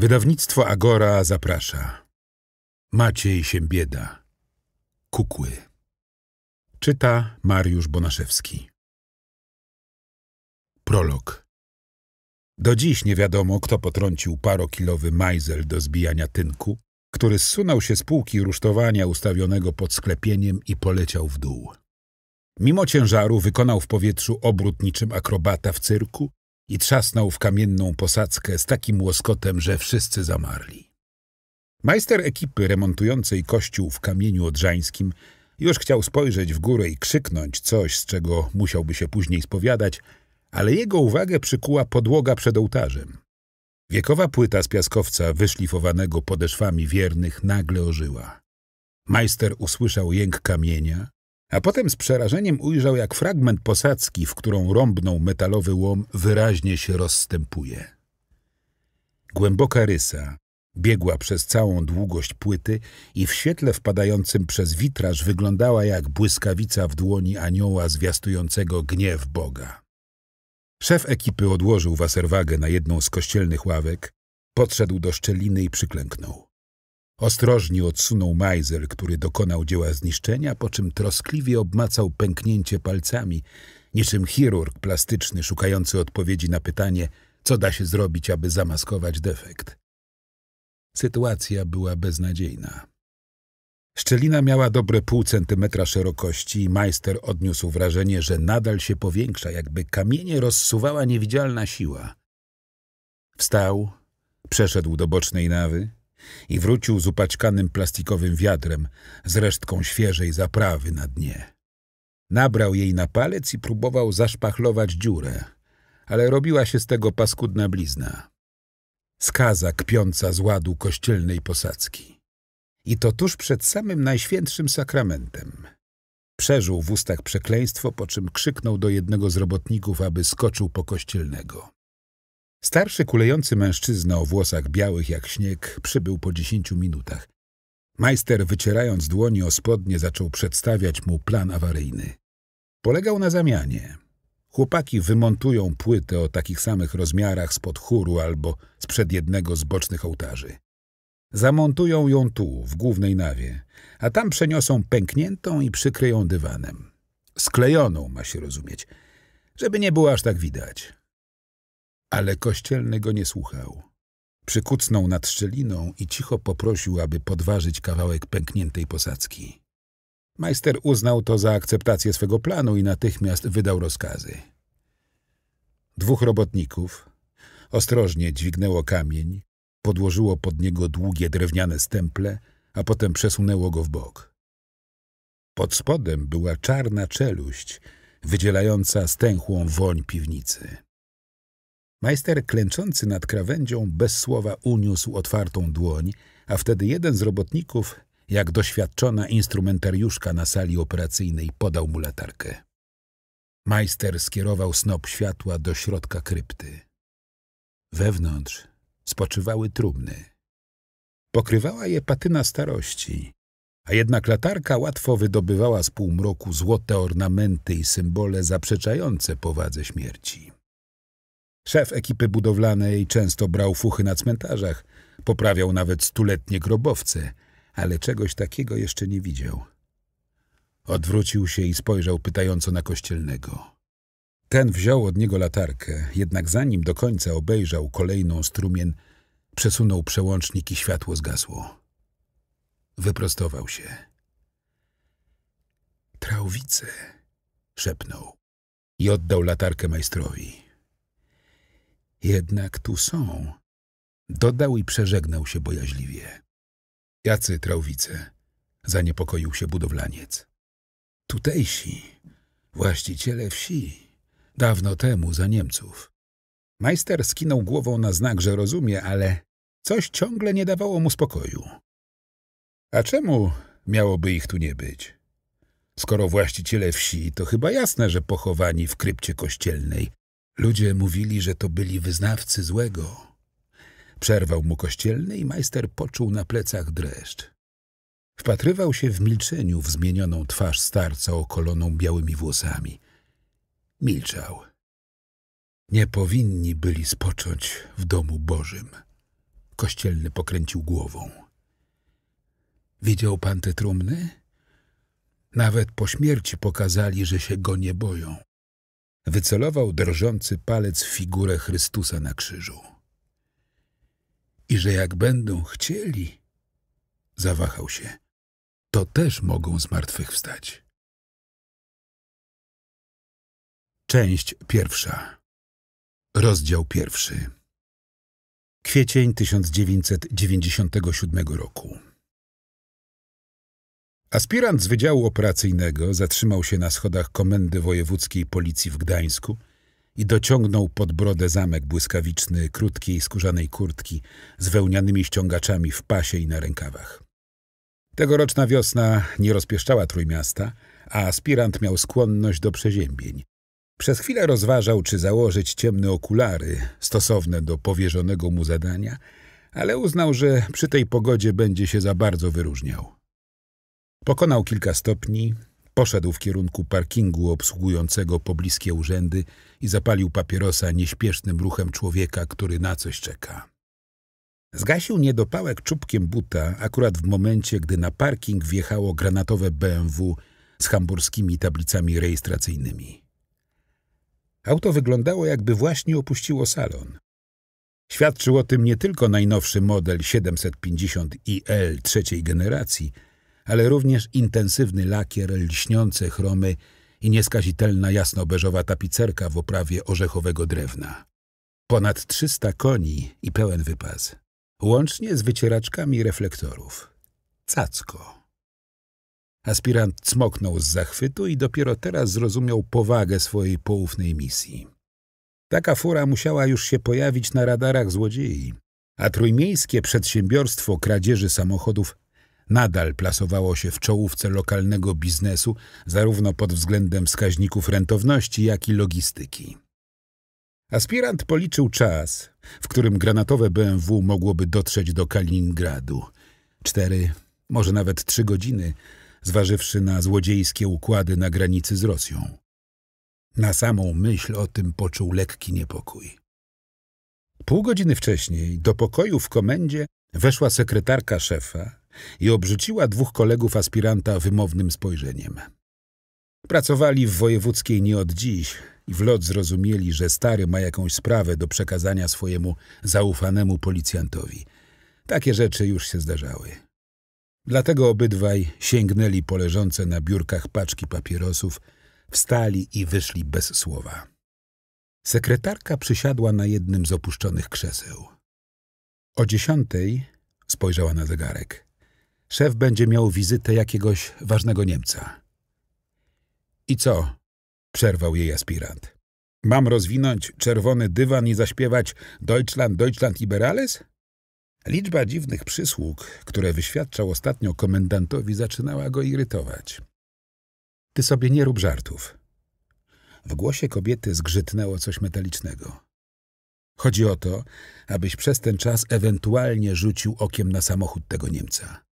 Wydawnictwo Agora zaprasza. Maciej się bieda. Kukły. Czyta Mariusz Bonaszewski. Prolog. Do dziś nie wiadomo, kto potrącił parokilowy majzel do zbijania tynku, który zsunął się z półki rusztowania ustawionego pod sklepieniem i poleciał w dół. Mimo ciężaru wykonał w powietrzu obrót niczym akrobata w cyrku i trzasnął w kamienną posadzkę z takim łoskotem, że wszyscy zamarli. Majster ekipy remontującej kościół w kamieniu odrzańskim już chciał spojrzeć w górę i krzyknąć coś, z czego musiałby się później spowiadać, ale jego uwagę przykuła podłoga przed ołtarzem. Wiekowa płyta z piaskowca wyszlifowanego podeszwami wiernych nagle ożyła. Majster usłyszał jęk kamienia, a potem z przerażeniem ujrzał, jak fragment posadzki, w którą rąbnął metalowy łom, wyraźnie się rozstępuje. Głęboka rysa biegła przez całą długość płyty i w świetle wpadającym przez witraż wyglądała jak błyskawica w dłoni anioła zwiastującego gniew Boga. Szef ekipy odłożył Wasserwagę na jedną z kościelnych ławek, podszedł do szczeliny i przyklęknął. Ostrożnie odsunął majzel, który dokonał dzieła zniszczenia, po czym troskliwie obmacał pęknięcie palcami, niczym chirurg plastyczny szukający odpowiedzi na pytanie, co da się zrobić, aby zamaskować defekt. Sytuacja była beznadziejna. Szczelina miała dobre pół centymetra szerokości i majster odniósł wrażenie, że nadal się powiększa, jakby kamienie rozsuwała niewidzialna siła. Wstał, przeszedł do bocznej nawy, i wrócił z upaćkanym plastikowym wiadrem z resztką świeżej zaprawy na dnie. Nabrał jej na palec i próbował zaszpachlować dziurę, ale robiła się z tego paskudna blizna. Skaza kpiąca z ładu kościelnej posadzki. I to tuż przed samym najświętszym sakramentem. Przeżył w ustach przekleństwo, po czym krzyknął do jednego z robotników, aby skoczył po kościelnego. Starszy, kulejący mężczyzna o włosach białych jak śnieg przybył po dziesięciu minutach. Majster, wycierając dłoni o spodnie, zaczął przedstawiać mu plan awaryjny. Polegał na zamianie. Chłopaki wymontują płytę o takich samych rozmiarach spod chóru albo sprzed jednego z bocznych ołtarzy. Zamontują ją tu, w głównej nawie, a tam przeniosą pękniętą i przykryją dywanem. Sklejoną, ma się rozumieć, żeby nie było aż tak widać. Ale kościelny go nie słuchał. Przykucnął nad szczeliną i cicho poprosił, aby podważyć kawałek pękniętej posadzki. Majster uznał to za akceptację swego planu i natychmiast wydał rozkazy. Dwóch robotników ostrożnie dźwignęło kamień, podłożyło pod niego długie drewniane stemple, a potem przesunęło go w bok. Pod spodem była czarna czeluść, wydzielająca stęchłą woń piwnicy. Majster klęczący nad krawędzią bez słowa uniósł otwartą dłoń, a wtedy jeden z robotników, jak doświadczona instrumentariuszka na sali operacyjnej, podał mu latarkę. Majster skierował snop światła do środka krypty. Wewnątrz spoczywały trumny. Pokrywała je patyna starości, a jednak latarka łatwo wydobywała z półmroku złote ornamenty i symbole zaprzeczające powadze śmierci. Szef ekipy budowlanej często brał fuchy na cmentarzach, poprawiał nawet stuletnie grobowce, ale czegoś takiego jeszcze nie widział. Odwrócił się i spojrzał pytająco na kościelnego. Ten wziął od niego latarkę, jednak zanim do końca obejrzał kolejną strumień, przesunął przełącznik i światło zgasło. Wyprostował się. Trałwice, szepnął i oddał latarkę majstrowi. Jednak tu są. Dodał i przeżegnał się bojaźliwie. Jacy trauwice? Zaniepokoił się budowlaniec. Tutejsi, właściciele wsi, dawno temu za Niemców. Majster skinął głową na znak, że rozumie, ale coś ciągle nie dawało mu spokoju. A czemu miałoby ich tu nie być? Skoro właściciele wsi, to chyba jasne, że pochowani w krypcie kościelnej, Ludzie mówili, że to byli wyznawcy złego. Przerwał mu kościelny i majster poczuł na plecach dreszcz. Wpatrywał się w milczeniu w zmienioną twarz starca okoloną białymi włosami. Milczał. Nie powinni byli spocząć w domu Bożym. Kościelny pokręcił głową. Widział pan te trumny? Nawet po śmierci pokazali, że się go nie boją wycelował drżący palec w figurę Chrystusa na krzyżu. I że jak będą chcieli, zawahał się, to też mogą z martwych wstać. Część pierwsza. Rozdział pierwszy. Kwiecień 1997 roku. Aspirant z Wydziału Operacyjnego zatrzymał się na schodach Komendy Wojewódzkiej Policji w Gdańsku i dociągnął pod brodę zamek błyskawiczny krótkiej skórzanej kurtki z wełnianymi ściągaczami w pasie i na rękawach. Tegoroczna wiosna nie rozpieszczała Trójmiasta, a aspirant miał skłonność do przeziębień. Przez chwilę rozważał, czy założyć ciemne okulary stosowne do powierzonego mu zadania, ale uznał, że przy tej pogodzie będzie się za bardzo wyróżniał. Pokonał kilka stopni, poszedł w kierunku parkingu obsługującego pobliskie urzędy i zapalił papierosa nieśpiesznym ruchem człowieka, który na coś czeka. Zgasił niedopałek czubkiem buta akurat w momencie, gdy na parking wjechało granatowe BMW z hamburskimi tablicami rejestracyjnymi. Auto wyglądało, jakby właśnie opuściło salon. Świadczył o tym nie tylko najnowszy model 750 IL trzeciej generacji – ale również intensywny lakier, lśniące chromy i nieskazitelna jasno-beżowa tapicerka w oprawie orzechowego drewna. Ponad 300 koni i pełen wypas, łącznie z wycieraczkami reflektorów. Cacko. Aspirant cmoknął z zachwytu i dopiero teraz zrozumiał powagę swojej poufnej misji. Taka fura musiała już się pojawić na radarach złodziei, a trójmiejskie przedsiębiorstwo kradzieży samochodów nadal plasowało się w czołówce lokalnego biznesu zarówno pod względem wskaźników rentowności, jak i logistyki. Aspirant policzył czas, w którym granatowe BMW mogłoby dotrzeć do Kaliningradu. Cztery, może nawet trzy godziny, zważywszy na złodziejskie układy na granicy z Rosją. Na samą myśl o tym poczuł lekki niepokój. Pół godziny wcześniej do pokoju w komendzie weszła sekretarka szefa, i obrzuciła dwóch kolegów aspiranta wymownym spojrzeniem. Pracowali w wojewódzkiej nie od dziś i w lot zrozumieli, że stary ma jakąś sprawę do przekazania swojemu zaufanemu policjantowi. Takie rzeczy już się zdarzały. Dlatego obydwaj sięgnęli po leżące na biurkach paczki papierosów, wstali i wyszli bez słowa. Sekretarka przysiadła na jednym z opuszczonych krzeseł. O dziesiątej spojrzała na zegarek. Szef będzie miał wizytę jakiegoś ważnego Niemca. I co? przerwał jej aspirant. Mam rozwinąć czerwony dywan i zaśpiewać Deutschland, Deutschland Liberales? Liczba dziwnych przysług, które wyświadczał ostatnio komendantowi, zaczynała go irytować. Ty sobie nie rób żartów. W głosie kobiety zgrzytnęło coś metalicznego. Chodzi o to, abyś przez ten czas ewentualnie rzucił okiem na samochód tego Niemca.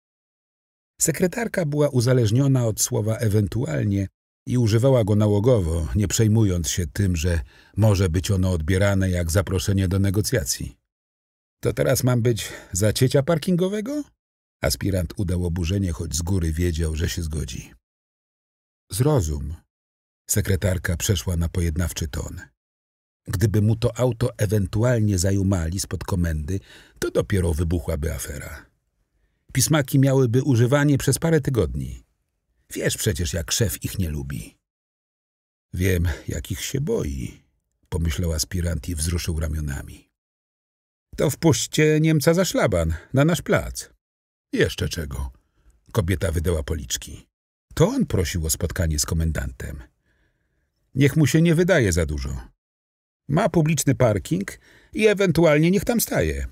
Sekretarka była uzależniona od słowa ewentualnie i używała go nałogowo, nie przejmując się tym, że może być ono odbierane jak zaproszenie do negocjacji. To teraz mam być za ciecia parkingowego? Aspirant udał oburzenie, choć z góry wiedział, że się zgodzi. Zrozum. Sekretarka przeszła na pojednawczy ton. Gdyby mu to auto ewentualnie zajumali spod komendy, to dopiero wybuchłaby afera pismaki miałyby używanie przez parę tygodni. Wiesz przecież, jak szef ich nie lubi. Wiem, jakich się boi, pomyślał aspirant i wzruszył ramionami. To wpuśćcie Niemca za szlaban, na nasz plac. Jeszcze czego? Kobieta wydała policzki. To on prosił o spotkanie z komendantem. Niech mu się nie wydaje za dużo. Ma publiczny parking i ewentualnie niech tam staje.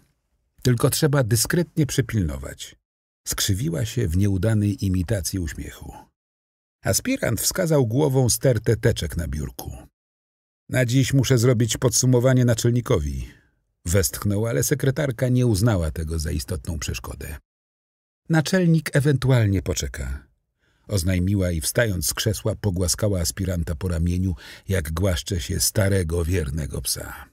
Tylko trzeba dyskretnie przypilnować. Skrzywiła się w nieudanej imitacji uśmiechu. Aspirant wskazał głową stertę teczek na biurku. Na dziś muszę zrobić podsumowanie naczelnikowi. Westchnął, ale sekretarka nie uznała tego za istotną przeszkodę. Naczelnik ewentualnie poczeka. Oznajmiła i wstając z krzesła pogłaskała aspiranta po ramieniu, jak głaszcze się starego, wiernego psa.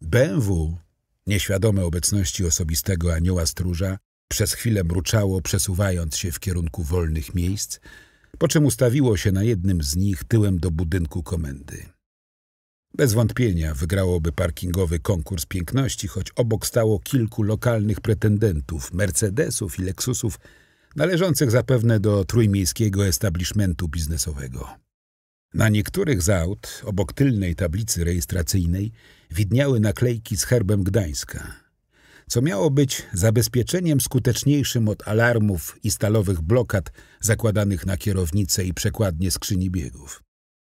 BMW, nieświadome obecności osobistego anioła stróża, przez chwilę mruczało, przesuwając się w kierunku wolnych miejsc, po czym ustawiło się na jednym z nich tyłem do budynku komendy. Bez wątpienia wygrałoby parkingowy konkurs piękności, choć obok stało kilku lokalnych pretendentów, Mercedesów i Lexusów, należących zapewne do trójmiejskiego establishmentu biznesowego. Na niektórych z aut, obok tylnej tablicy rejestracyjnej, widniały naklejki z herbem Gdańska – co miało być zabezpieczeniem skuteczniejszym od alarmów i stalowych blokad zakładanych na kierownicę i przekładnie skrzyni biegów.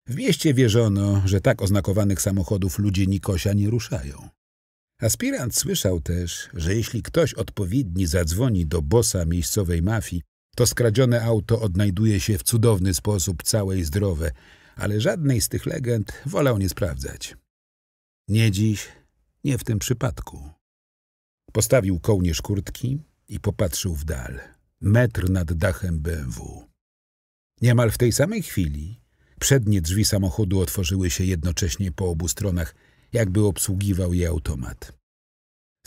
W mieście wierzono, że tak oznakowanych samochodów ludzie Nikosia nie ruszają. Aspirant słyszał też, że jeśli ktoś odpowiedni zadzwoni do bosa miejscowej mafii, to skradzione auto odnajduje się w cudowny sposób całe i zdrowe, ale żadnej z tych legend wolał nie sprawdzać. Nie dziś, nie w tym przypadku. Postawił kołnierz kurtki i popatrzył w dal, metr nad dachem BMW. Niemal w tej samej chwili przednie drzwi samochodu otworzyły się jednocześnie po obu stronach, jakby obsługiwał je automat.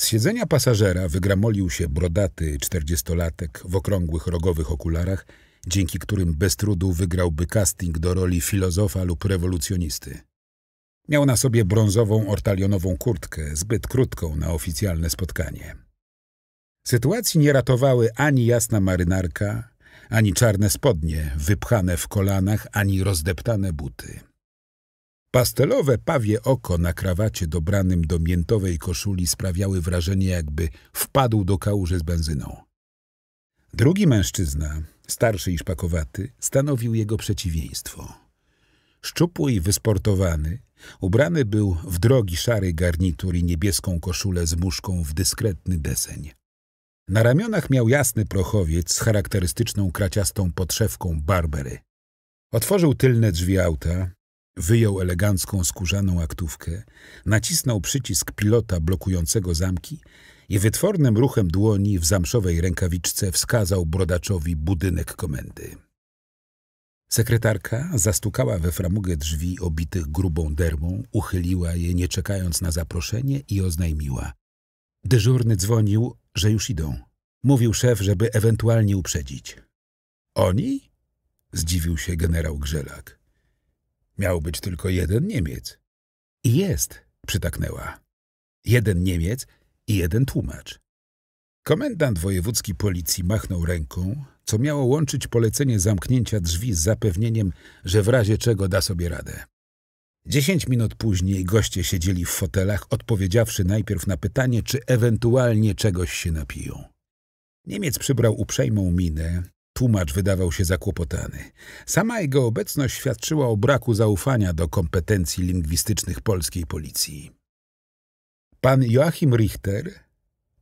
Z siedzenia pasażera wygramolił się brodaty czterdziestolatek w okrągłych rogowych okularach, dzięki którym bez trudu wygrałby casting do roli filozofa lub rewolucjonisty. Miał na sobie brązową ortalionową kurtkę, zbyt krótką na oficjalne spotkanie. Sytuacji nie ratowały ani jasna marynarka, ani czarne spodnie wypchane w kolanach, ani rozdeptane buty. Pastelowe pawie oko na krawacie dobranym do miętowej koszuli sprawiały wrażenie, jakby wpadł do kałuży z benzyną. Drugi mężczyzna, starszy i szpakowaty, stanowił jego przeciwieństwo. Szczupły i wysportowany, Ubrany był w drogi szary garnitur i niebieską koszulę z muszką w dyskretny deseń. Na ramionach miał jasny prochowiec z charakterystyczną kraciastą podszewką Barbery. Otworzył tylne drzwi auta, wyjął elegancką skórzaną aktówkę, nacisnął przycisk pilota blokującego zamki i wytwornym ruchem dłoni w zamszowej rękawiczce wskazał brodaczowi budynek komendy. Sekretarka zastukała we framugę drzwi obitych grubą dermą, uchyliła je, nie czekając na zaproszenie i oznajmiła. Dyżurny dzwonił, że już idą. Mówił szef, żeby ewentualnie uprzedzić. Oni? Zdziwił się generał Grzelak. Miał być tylko jeden Niemiec. I jest, przytaknęła. Jeden Niemiec i jeden tłumacz. Komendant wojewódzki policji machnął ręką, co miało łączyć polecenie zamknięcia drzwi z zapewnieniem, że w razie czego da sobie radę. Dziesięć minut później goście siedzieli w fotelach, odpowiedziawszy najpierw na pytanie, czy ewentualnie czegoś się napiją. Niemiec przybrał uprzejmą minę, tłumacz wydawał się zakłopotany. Sama jego obecność świadczyła o braku zaufania do kompetencji lingwistycznych polskiej policji. Pan Joachim Richter,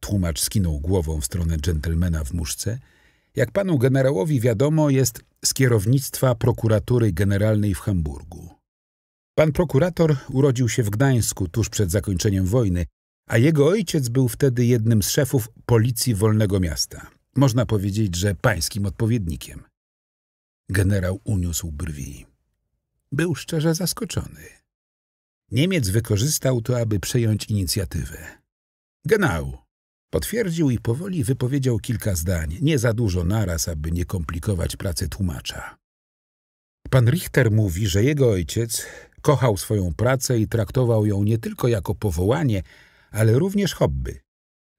tłumacz skinął głową w stronę dżentelmena w muszce, jak panu generałowi wiadomo, jest z kierownictwa prokuratury generalnej w Hamburgu. Pan prokurator urodził się w Gdańsku tuż przed zakończeniem wojny, a jego ojciec był wtedy jednym z szefów policji Wolnego Miasta. Można powiedzieć, że pańskim odpowiednikiem. Generał uniósł brwi. Był szczerze zaskoczony. Niemiec wykorzystał to, aby przejąć inicjatywę. Genau, Potwierdził i powoli wypowiedział kilka zdań, nie za dużo naraz, aby nie komplikować pracy tłumacza. Pan Richter mówi, że jego ojciec kochał swoją pracę i traktował ją nie tylko jako powołanie, ale również hobby.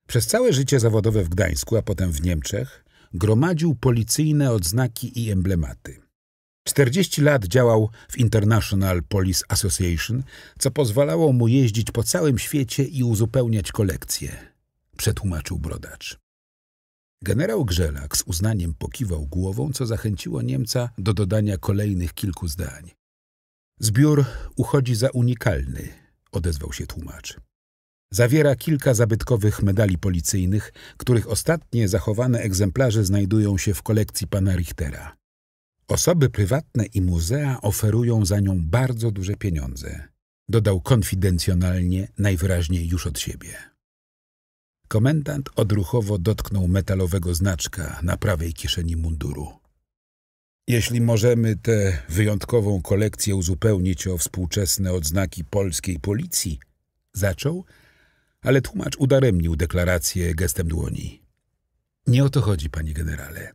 Przez całe życie zawodowe w Gdańsku, a potem w Niemczech, gromadził policyjne odznaki i emblematy. 40 lat działał w International Police Association, co pozwalało mu jeździć po całym świecie i uzupełniać kolekcję przetłumaczył brodacz. Generał Grzelak z uznaniem pokiwał głową, co zachęciło Niemca do dodania kolejnych kilku zdań. Zbiór uchodzi za unikalny, odezwał się tłumacz. Zawiera kilka zabytkowych medali policyjnych, których ostatnie zachowane egzemplarze znajdują się w kolekcji pana Richtera. Osoby prywatne i muzea oferują za nią bardzo duże pieniądze, dodał konfidencjonalnie, najwyraźniej już od siebie. Komendant odruchowo dotknął metalowego znaczka na prawej kieszeni munduru. Jeśli możemy tę wyjątkową kolekcję uzupełnić o współczesne odznaki polskiej policji, zaczął, ale tłumacz udaremnił deklarację gestem dłoni. Nie o to chodzi, panie generale.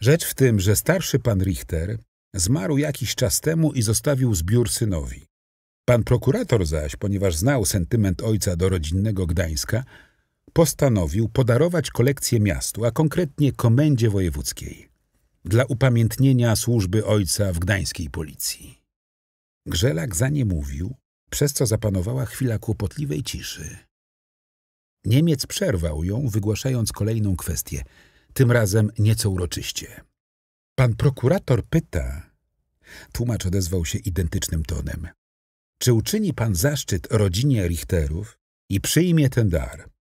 Rzecz w tym, że starszy pan Richter zmarł jakiś czas temu i zostawił zbiór synowi. Pan prokurator zaś, ponieważ znał sentyment ojca do rodzinnego Gdańska, postanowił podarować kolekcję miastu, a konkretnie Komendzie Wojewódzkiej, dla upamiętnienia służby ojca w gdańskiej policji. Grzelak za nie mówił, przez co zapanowała chwila kłopotliwej ciszy. Niemiec przerwał ją, wygłaszając kolejną kwestię, tym razem nieco uroczyście. Pan prokurator pyta, tłumacz odezwał się identycznym tonem, czy uczyni pan zaszczyt rodzinie Richterów i przyjmie ten dar?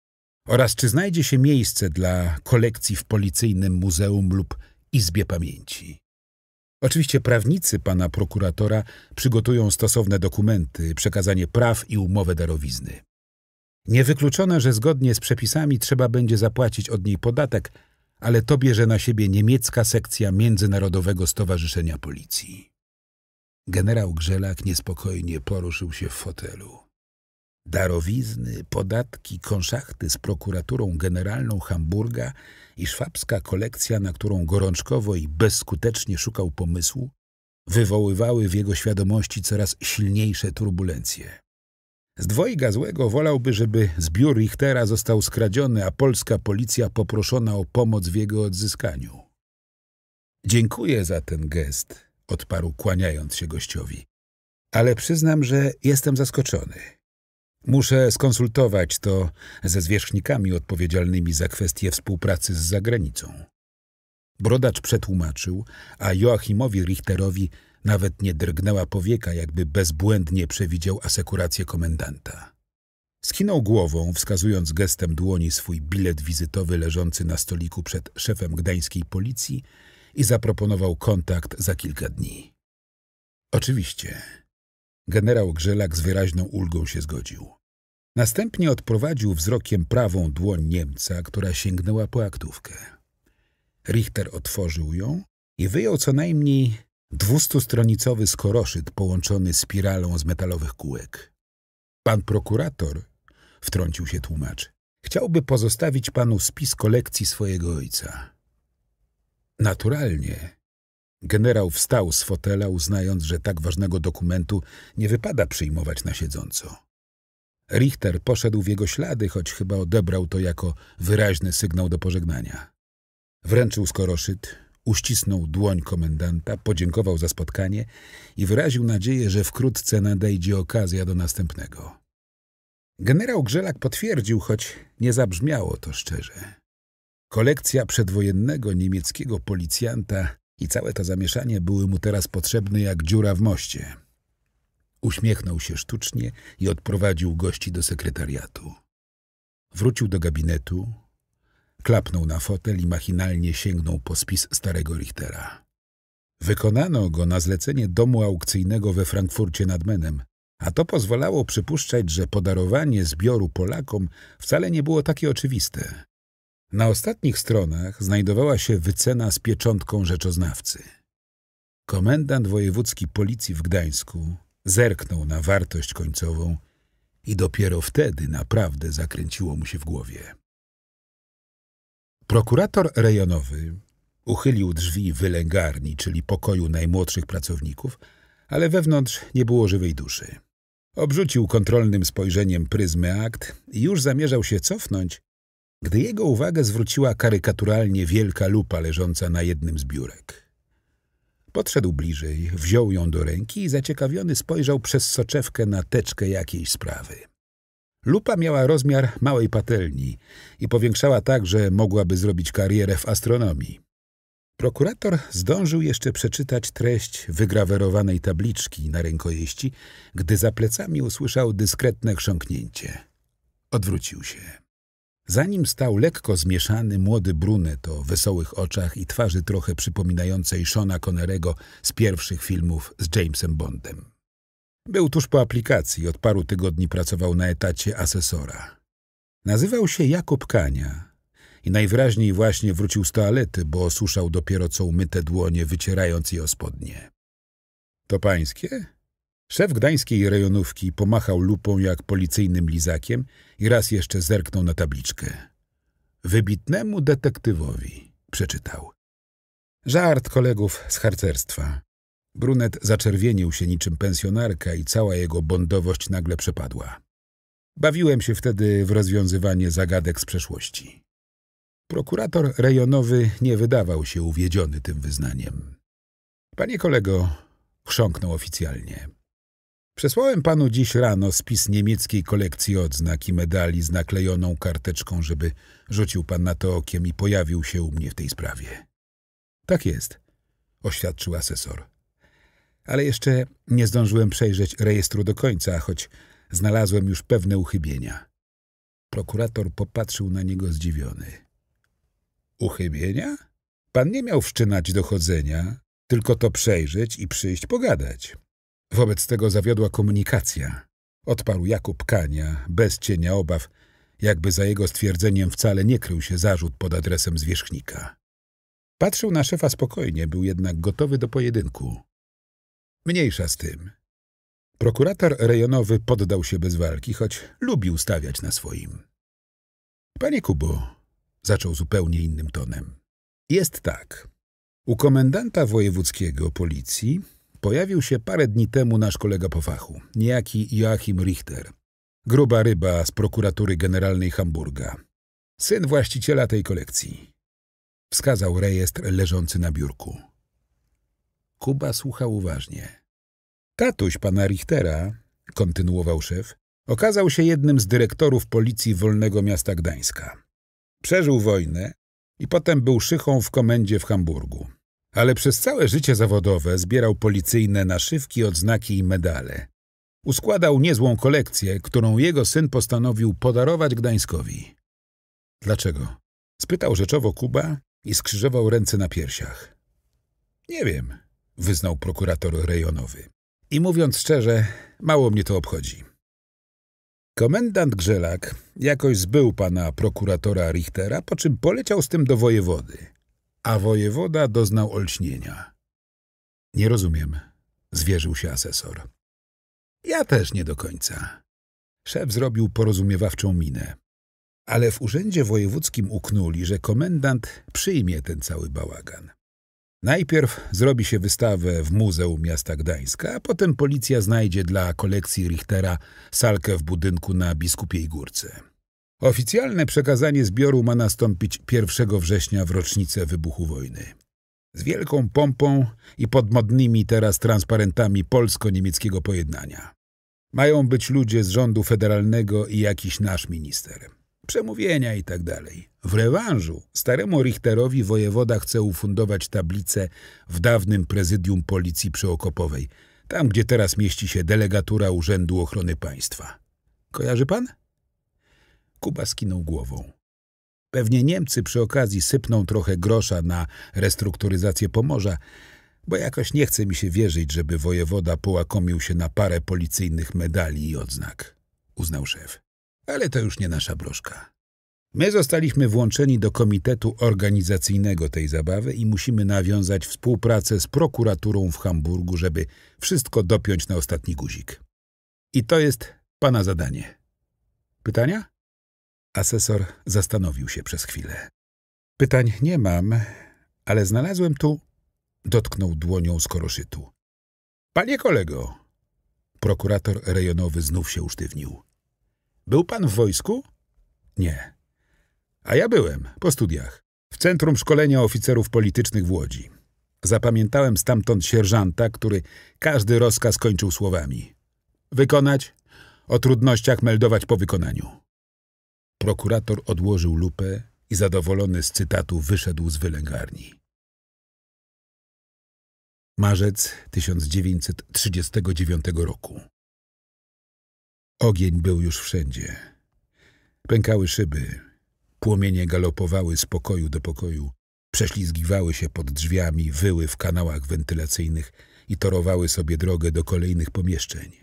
oraz czy znajdzie się miejsce dla kolekcji w policyjnym muzeum lub Izbie Pamięci. Oczywiście prawnicy pana prokuratora przygotują stosowne dokumenty, przekazanie praw i umowę darowizny. Niewykluczone, że zgodnie z przepisami trzeba będzie zapłacić od niej podatek, ale to bierze na siebie niemiecka sekcja Międzynarodowego Stowarzyszenia Policji. Generał Grzelak niespokojnie poruszył się w fotelu. Darowizny, podatki, konszachty z prokuraturą generalną Hamburga i szwabska kolekcja, na którą gorączkowo i bezskutecznie szukał pomysłu, wywoływały w jego świadomości coraz silniejsze turbulencje. Z dwojga złego wolałby, żeby zbiór Richtera został skradziony, a polska policja poproszona o pomoc w jego odzyskaniu. Dziękuję za ten gest, odparł kłaniając się gościowi, ale przyznam, że jestem zaskoczony. Muszę skonsultować to ze zwierzchnikami odpowiedzialnymi za kwestie współpracy z zagranicą. Brodacz przetłumaczył, a Joachimowi Richterowi nawet nie drgnęła powieka, jakby bezbłędnie przewidział asekurację komendanta. Skinął głową, wskazując gestem dłoni swój bilet wizytowy leżący na stoliku przed szefem gdańskiej policji i zaproponował kontakt za kilka dni. Oczywiście. Generał Grzelak z wyraźną ulgą się zgodził. Następnie odprowadził wzrokiem prawą dłoń Niemca, która sięgnęła po aktówkę. Richter otworzył ją i wyjął co najmniej dwustustronicowy skoroszyt połączony spiralą z metalowych kółek. Pan prokurator, wtrącił się tłumacz, chciałby pozostawić panu spis kolekcji swojego ojca. Naturalnie. Generał wstał z fotela, uznając, że tak ważnego dokumentu nie wypada przyjmować na siedząco. Richter poszedł w jego ślady, choć chyba odebrał to jako wyraźny sygnał do pożegnania. Wręczył skoroszyt, uścisnął dłoń komendanta, podziękował za spotkanie i wyraził nadzieję, że wkrótce nadejdzie okazja do następnego. Generał Grzelak potwierdził, choć nie zabrzmiało to szczerze. Kolekcja przedwojennego niemieckiego policjanta i całe to zamieszanie były mu teraz potrzebne jak dziura w moście. Uśmiechnął się sztucznie i odprowadził gości do sekretariatu. Wrócił do gabinetu, klapnął na fotel i machinalnie sięgnął po spis starego Richtera. Wykonano go na zlecenie domu aukcyjnego we Frankfurcie nad Menem, a to pozwalało przypuszczać, że podarowanie zbioru Polakom wcale nie było takie oczywiste. Na ostatnich stronach znajdowała się wycena z pieczątką rzeczoznawcy. Komendant wojewódzki policji w Gdańsku Zerknął na wartość końcową i dopiero wtedy naprawdę zakręciło mu się w głowie. Prokurator rejonowy uchylił drzwi wylęgarni, czyli pokoju najmłodszych pracowników, ale wewnątrz nie było żywej duszy. Obrzucił kontrolnym spojrzeniem pryzmy akt i już zamierzał się cofnąć, gdy jego uwagę zwróciła karykaturalnie wielka lupa leżąca na jednym z biurek. Podszedł bliżej, wziął ją do ręki i zaciekawiony spojrzał przez soczewkę na teczkę jakiejś sprawy. Lupa miała rozmiar małej patelni i powiększała tak, że mogłaby zrobić karierę w astronomii. Prokurator zdążył jeszcze przeczytać treść wygrawerowanej tabliczki na rękojeści, gdy za plecami usłyszał dyskretne chrząknięcie. Odwrócił się. Za nim stał lekko zmieszany młody brunet o wesołych oczach i twarzy trochę przypominającej Shona Connerego z pierwszych filmów z Jamesem Bondem. Był tuż po aplikacji, od paru tygodni pracował na etacie asesora. Nazywał się Jakub Kania i najwyraźniej właśnie wrócił z toalety, bo osuszał dopiero co umyte dłonie, wycierając je o spodnie. — To pańskie? Szef gdańskiej rejonówki pomachał lupą jak policyjnym lizakiem i raz jeszcze zerknął na tabliczkę. Wybitnemu detektywowi przeczytał. Żart kolegów z harcerstwa. Brunet zaczerwienił się niczym pensjonarka i cała jego bondowość nagle przepadła. Bawiłem się wtedy w rozwiązywanie zagadek z przeszłości. Prokurator rejonowy nie wydawał się uwiedziony tym wyznaniem. Panie kolego, chrząknął oficjalnie. Przesłałem panu dziś rano spis niemieckiej kolekcji odznak i medali z naklejoną karteczką, żeby rzucił pan na to okiem i pojawił się u mnie w tej sprawie. Tak jest, oświadczył asesor. Ale jeszcze nie zdążyłem przejrzeć rejestru do końca, choć znalazłem już pewne uchybienia. Prokurator popatrzył na niego zdziwiony. Uchybienia? Pan nie miał wszczynać dochodzenia, tylko to przejrzeć i przyjść pogadać. Wobec tego zawiodła komunikacja. Odparł Jakub Kania, bez cienia obaw, jakby za jego stwierdzeniem wcale nie krył się zarzut pod adresem zwierzchnika. Patrzył na szefa spokojnie, był jednak gotowy do pojedynku. Mniejsza z tym. Prokurator rejonowy poddał się bez walki, choć lubił stawiać na swoim. Panie Kubo, zaczął zupełnie innym tonem. Jest tak. U komendanta wojewódzkiego policji pojawił się parę dni temu nasz kolega po fachu, niejaki Joachim Richter. Gruba ryba z prokuratury generalnej Hamburga. Syn właściciela tej kolekcji. Wskazał rejestr leżący na biurku. Kuba słuchał uważnie. Tatuś pana Richtera, kontynuował szef, okazał się jednym z dyrektorów Policji Wolnego Miasta Gdańska. Przeżył wojnę i potem był szychą w komendzie w Hamburgu ale przez całe życie zawodowe zbierał policyjne naszywki, odznaki i medale. Uskładał niezłą kolekcję, którą jego syn postanowił podarować Gdańskowi. Dlaczego? Spytał rzeczowo Kuba i skrzyżował ręce na piersiach. Nie wiem, wyznał prokurator rejonowy. I mówiąc szczerze, mało mnie to obchodzi. Komendant Grzelak jakoś zbył pana prokuratora Richtera, po czym poleciał z tym do wojewody a wojewoda doznał olśnienia. Nie rozumiem, zwierzył się asesor. Ja też nie do końca. Szef zrobił porozumiewawczą minę. Ale w urzędzie wojewódzkim uknuli, że komendant przyjmie ten cały bałagan. Najpierw zrobi się wystawę w Muzeum Miasta Gdańska, a potem policja znajdzie dla kolekcji Richtera salkę w budynku na Biskupiej Górce. Oficjalne przekazanie zbioru ma nastąpić 1 września w rocznicę wybuchu wojny. Z wielką pompą i pod modnymi teraz transparentami polsko-niemieckiego pojednania. Mają być ludzie z rządu federalnego i jakiś nasz minister. Przemówienia i tak dalej. W rewanżu staremu Richterowi wojewoda chce ufundować tablicę w dawnym prezydium Policji Przyokopowej, tam gdzie teraz mieści się delegatura Urzędu Ochrony Państwa. Kojarzy pan? Kuba skinął głową. Pewnie Niemcy przy okazji sypną trochę grosza na restrukturyzację Pomorza, bo jakoś nie chce mi się wierzyć, żeby wojewoda połakomił się na parę policyjnych medali i odznak, uznał szef. Ale to już nie nasza broszka. My zostaliśmy włączeni do komitetu organizacyjnego tej zabawy i musimy nawiązać współpracę z prokuraturą w Hamburgu, żeby wszystko dopiąć na ostatni guzik. I to jest pana zadanie. Pytania? Asesor zastanowił się przez chwilę. Pytań nie mam, ale znalazłem tu... Dotknął dłonią skoroszytu. Panie kolego! Prokurator rejonowy znów się usztywnił. Był pan w wojsku? Nie. A ja byłem, po studiach, w Centrum Szkolenia Oficerów Politycznych w Łodzi. Zapamiętałem stamtąd sierżanta, który każdy rozkaz kończył słowami. Wykonać, o trudnościach meldować po wykonaniu. Prokurator odłożył lupę i zadowolony z cytatu wyszedł z wylęgarni. Marzec 1939 roku. Ogień był już wszędzie. Pękały szyby, płomienie galopowały z pokoju do pokoju, prześlizgiwały się pod drzwiami, wyły w kanałach wentylacyjnych i torowały sobie drogę do kolejnych pomieszczeń.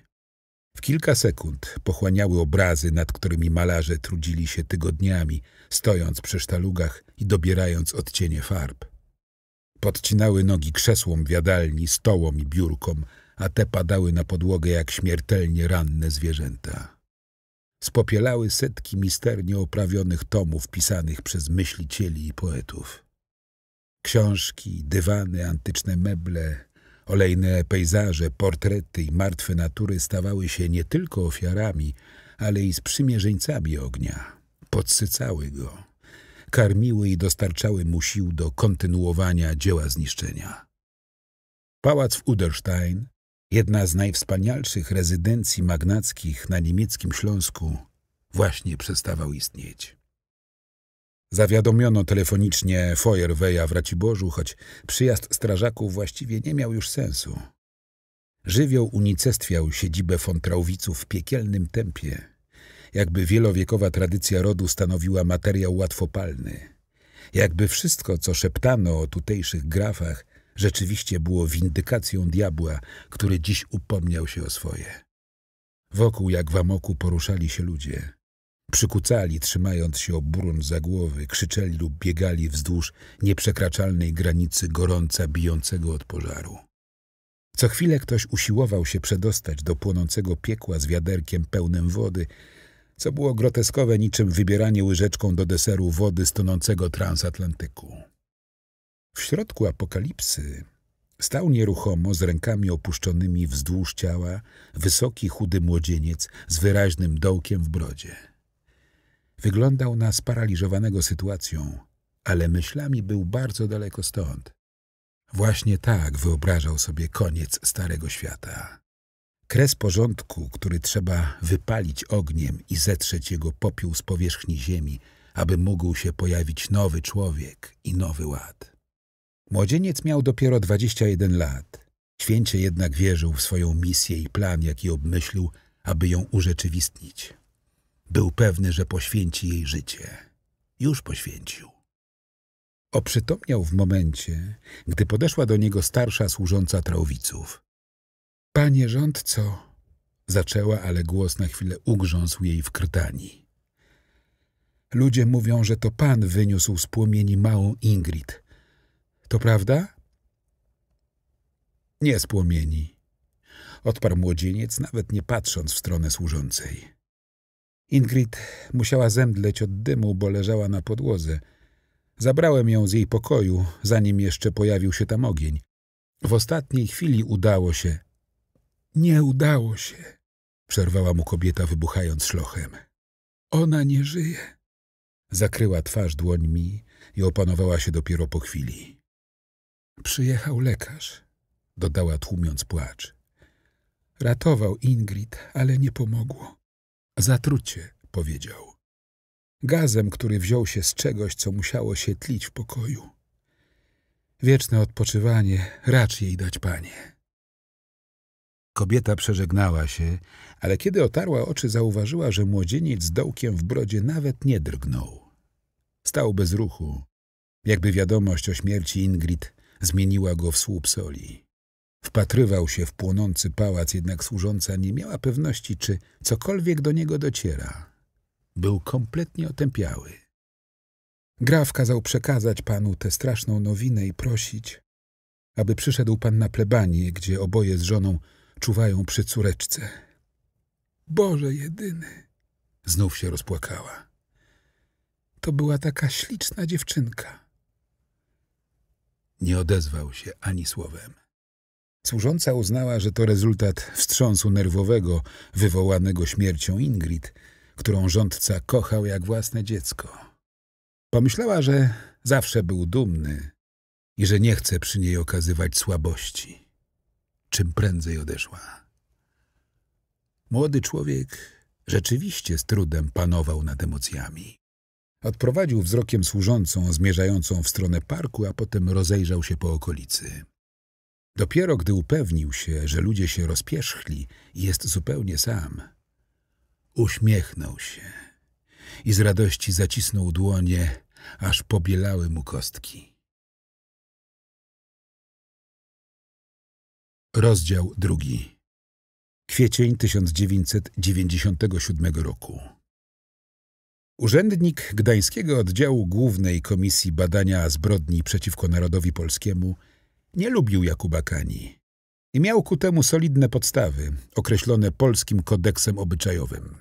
W kilka sekund pochłaniały obrazy, nad którymi malarze trudzili się tygodniami, stojąc przy sztalugach i dobierając odcienie farb. Podcinały nogi krzesłom w jadalni, stołom i biurkom, a te padały na podłogę jak śmiertelnie ranne zwierzęta. Spopielały setki misternie oprawionych tomów pisanych przez myślicieli i poetów. Książki, dywany, antyczne meble, Olejne pejzaże, portrety i martwe natury stawały się nie tylko ofiarami, ale i sprzymierzeńcami ognia. Podsycały go, karmiły i dostarczały mu sił do kontynuowania dzieła zniszczenia. Pałac w Uderstein, jedna z najwspanialszych rezydencji magnackich na niemieckim Śląsku, właśnie przestawał istnieć. Zawiadomiono telefonicznie Feuerweja w Raciborzu, choć przyjazd strażaków właściwie nie miał już sensu. Żywioł unicestwiał siedzibę Fontraubiców w piekielnym tempie, jakby wielowiekowa tradycja rodu stanowiła materiał łatwopalny, jakby wszystko, co szeptano o tutejszych grafach, rzeczywiście było windykacją diabła, który dziś upomniał się o swoje. Wokół jak w amoku poruszali się ludzie – Przykucali, trzymając się o za głowy, krzyczeli lub biegali wzdłuż nieprzekraczalnej granicy gorąca bijącego od pożaru. Co chwilę ktoś usiłował się przedostać do płonącego piekła z wiaderkiem pełnym wody, co było groteskowe niczym wybieranie łyżeczką do deseru wody stonącego transatlantyku. W środku apokalipsy Stał nieruchomo, z rękami opuszczonymi wzdłuż ciała, wysoki, chudy młodzieniec z wyraźnym dołkiem w brodzie. Wyglądał na sparaliżowanego sytuacją, ale myślami był bardzo daleko stąd. Właśnie tak wyobrażał sobie koniec Starego Świata. Kres porządku, który trzeba wypalić ogniem i zetrzeć jego popiół z powierzchni ziemi, aby mógł się pojawić nowy człowiek i nowy ład. Młodzieniec miał dopiero 21 lat. Święcie jednak wierzył w swoją misję i plan, jaki obmyślił, aby ją urzeczywistnić. Był pewny, że poświęci jej życie. Już poświęcił. Oprzytomniał w momencie, gdy podeszła do niego starsza służąca Trałwiców. Panie rządco, zaczęła, ale głos na chwilę ugrzązł jej w krtani. Ludzie mówią, że to pan wyniósł z płomieni małą Ingrid. To prawda? Nie z płomieni, odparł młodzieniec, nawet nie patrząc w stronę służącej. Ingrid musiała zemdleć od dymu, bo leżała na podłodze. Zabrałem ją z jej pokoju, zanim jeszcze pojawił się tam ogień. W ostatniej chwili udało się. Nie udało się, przerwała mu kobieta, wybuchając szlochem. Ona nie żyje. Zakryła twarz dłońmi i opanowała się dopiero po chwili. Przyjechał lekarz, dodała tłumiąc płacz. Ratował Ingrid, ale nie pomogło. Zatrucie, powiedział. Gazem, który wziął się z czegoś, co musiało się tlić w pokoju. Wieczne odpoczywanie racz jej dać, panie. Kobieta przeżegnała się, ale kiedy otarła oczy, zauważyła, że młodzieniec z dołkiem w brodzie nawet nie drgnął. Stał bez ruchu, jakby wiadomość o śmierci Ingrid zmieniła go w słup soli. Wpatrywał się w płonący pałac, jednak służąca nie miała pewności, czy cokolwiek do niego dociera. Był kompletnie otępiały. Graf kazał przekazać panu tę straszną nowinę i prosić, aby przyszedł pan na plebanię, gdzie oboje z żoną czuwają przy córeczce. Boże jedyny! Znów się rozpłakała. To była taka śliczna dziewczynka. Nie odezwał się ani słowem. Służąca uznała, że to rezultat wstrząsu nerwowego wywołanego śmiercią Ingrid, którą rządca kochał jak własne dziecko. Pomyślała, że zawsze był dumny i że nie chce przy niej okazywać słabości. Czym prędzej odeszła. Młody człowiek rzeczywiście z trudem panował nad emocjami. Odprowadził wzrokiem służącą zmierzającą w stronę parku, a potem rozejrzał się po okolicy. Dopiero gdy upewnił się, że ludzie się rozpierzchli i jest zupełnie sam, uśmiechnął się i z radości zacisnął dłonie, aż pobielały mu kostki. Rozdział drugi. Kwiecień 1997 roku. Urzędnik Gdańskiego Oddziału Głównej Komisji Badania Zbrodni przeciwko Narodowi Polskiemu – nie lubił Jakuba Kani i miał ku temu solidne podstawy, określone polskim kodeksem obyczajowym.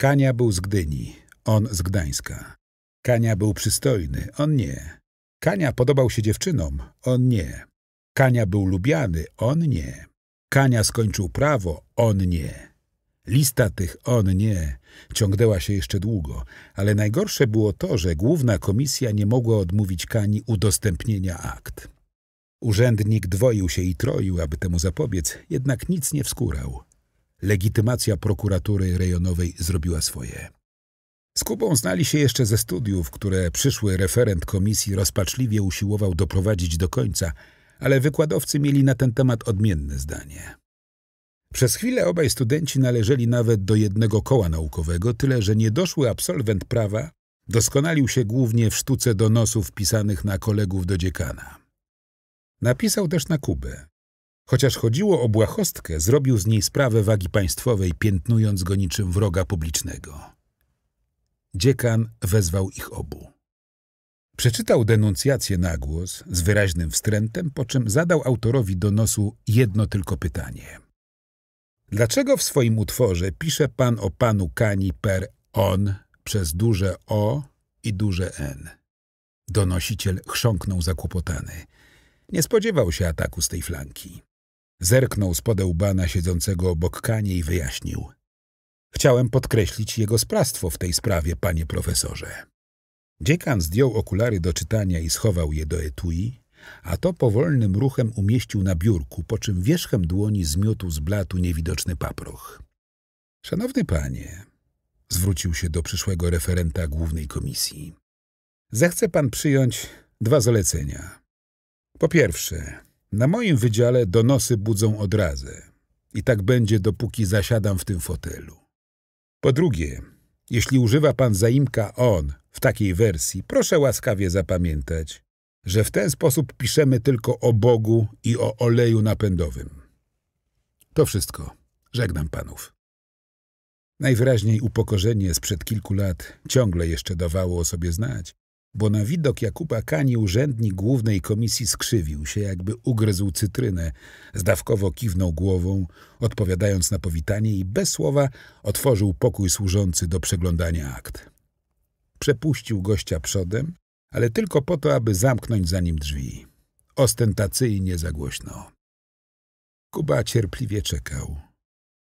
Kania był z Gdyni, on z Gdańska. Kania był przystojny, on nie. Kania podobał się dziewczynom, on nie. Kania był lubiany, on nie. Kania skończył prawo, on nie. Lista tych on nie ciągnęła się jeszcze długo, ale najgorsze było to, że główna komisja nie mogła odmówić Kani udostępnienia akt. Urzędnik dwoił się i troił, aby temu zapobiec, jednak nic nie wskurał. Legitymacja prokuratury rejonowej zrobiła swoje. Z Kubą znali się jeszcze ze studiów, które przyszły referent komisji rozpaczliwie usiłował doprowadzić do końca, ale wykładowcy mieli na ten temat odmienne zdanie. Przez chwilę obaj studenci należeli nawet do jednego koła naukowego, tyle że niedoszły absolwent prawa doskonalił się głównie w sztuce donosów pisanych na kolegów do dziekana. Napisał też na Kubę. Chociaż chodziło o błahostkę, zrobił z niej sprawę wagi państwowej, piętnując go niczym wroga publicznego. Dziekan wezwał ich obu. Przeczytał denuncjację na głos z wyraźnym wstrętem, po czym zadał autorowi donosu jedno tylko pytanie. Dlaczego w swoim utworze pisze pan o panu Kani per on przez duże O i duże N? Donosiciel chrząknął zakłopotany. Nie spodziewał się ataku z tej flanki. Zerknął spod łba na siedzącego obok Kanie i wyjaśnił. Chciałem podkreślić jego sprawstwo w tej sprawie, panie profesorze. Dziekan zdjął okulary do czytania i schował je do etui, a to powolnym ruchem umieścił na biurku, po czym wierzchem dłoni zmiótł z blatu niewidoczny paproch. Szanowny panie, zwrócił się do przyszłego referenta głównej komisji. Zechce pan przyjąć dwa zalecenia. Po pierwsze, na moim wydziale donosy budzą odrazę. I tak będzie, dopóki zasiadam w tym fotelu. Po drugie, jeśli używa pan zaimka on w takiej wersji, proszę łaskawie zapamiętać, że w ten sposób piszemy tylko o Bogu i o oleju napędowym. To wszystko. Żegnam panów. Najwyraźniej upokorzenie sprzed kilku lat ciągle jeszcze dawało o sobie znać bo na widok Jakuba Kani urzędnik głównej komisji skrzywił się, jakby ugryzł cytrynę, zdawkowo kiwnął głową, odpowiadając na powitanie i bez słowa otworzył pokój służący do przeglądania akt. Przepuścił gościa przodem, ale tylko po to, aby zamknąć za nim drzwi. Ostentacyjnie za Kuba cierpliwie czekał.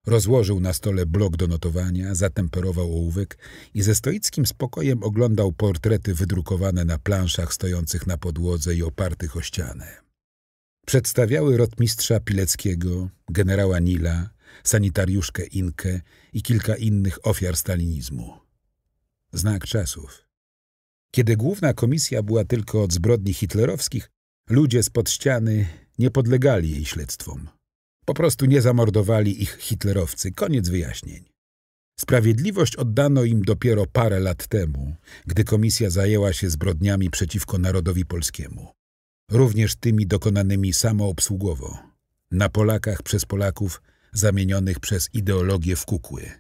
Rozłożył na stole blok do notowania, zatemperował ołówek i ze stoickim spokojem oglądał portrety wydrukowane na planszach stojących na podłodze i opartych o ścianę. Przedstawiały rotmistrza Pileckiego, generała Nila, sanitariuszkę Inkę i kilka innych ofiar stalinizmu. Znak czasów. Kiedy główna komisja była tylko od zbrodni hitlerowskich, ludzie spod ściany nie podlegali jej śledztwom. Po prostu nie zamordowali ich hitlerowcy. Koniec wyjaśnień. Sprawiedliwość oddano im dopiero parę lat temu, gdy komisja zajęła się zbrodniami przeciwko narodowi polskiemu. Również tymi dokonanymi samoobsługowo. Na Polakach przez Polaków zamienionych przez ideologię w kukły.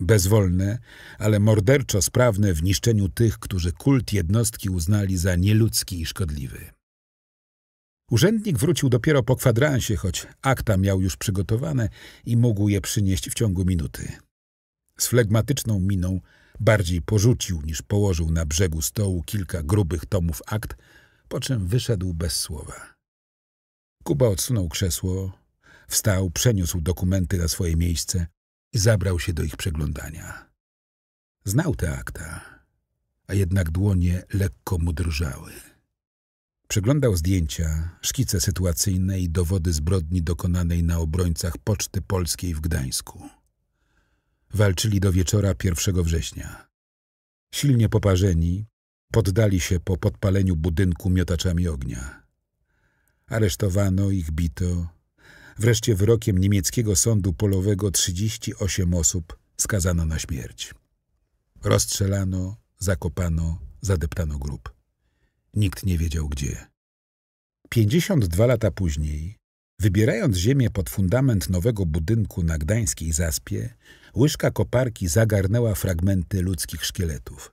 Bezwolne, ale morderczo sprawne w niszczeniu tych, którzy kult jednostki uznali za nieludzki i szkodliwy. Urzędnik wrócił dopiero po kwadransie, choć akta miał już przygotowane i mógł je przynieść w ciągu minuty. Z flegmatyczną miną bardziej porzucił niż położył na brzegu stołu kilka grubych tomów akt, po czym wyszedł bez słowa. Kuba odsunął krzesło, wstał, przeniósł dokumenty na swoje miejsce i zabrał się do ich przeglądania. Znał te akta, a jednak dłonie lekko mu drżały. Przeglądał zdjęcia, szkice sytuacyjne i dowody zbrodni dokonanej na obrońcach Poczty Polskiej w Gdańsku. Walczyli do wieczora 1 września. Silnie poparzeni, poddali się po podpaleniu budynku miotaczami ognia. Aresztowano ich, bito. Wreszcie wyrokiem niemieckiego sądu polowego 38 osób skazano na śmierć. Rozstrzelano, zakopano, zadeptano grób. Nikt nie wiedział gdzie. 52 lata później, wybierając ziemię pod fundament nowego budynku na Gdańskiej Zaspie, łyżka koparki zagarnęła fragmenty ludzkich szkieletów.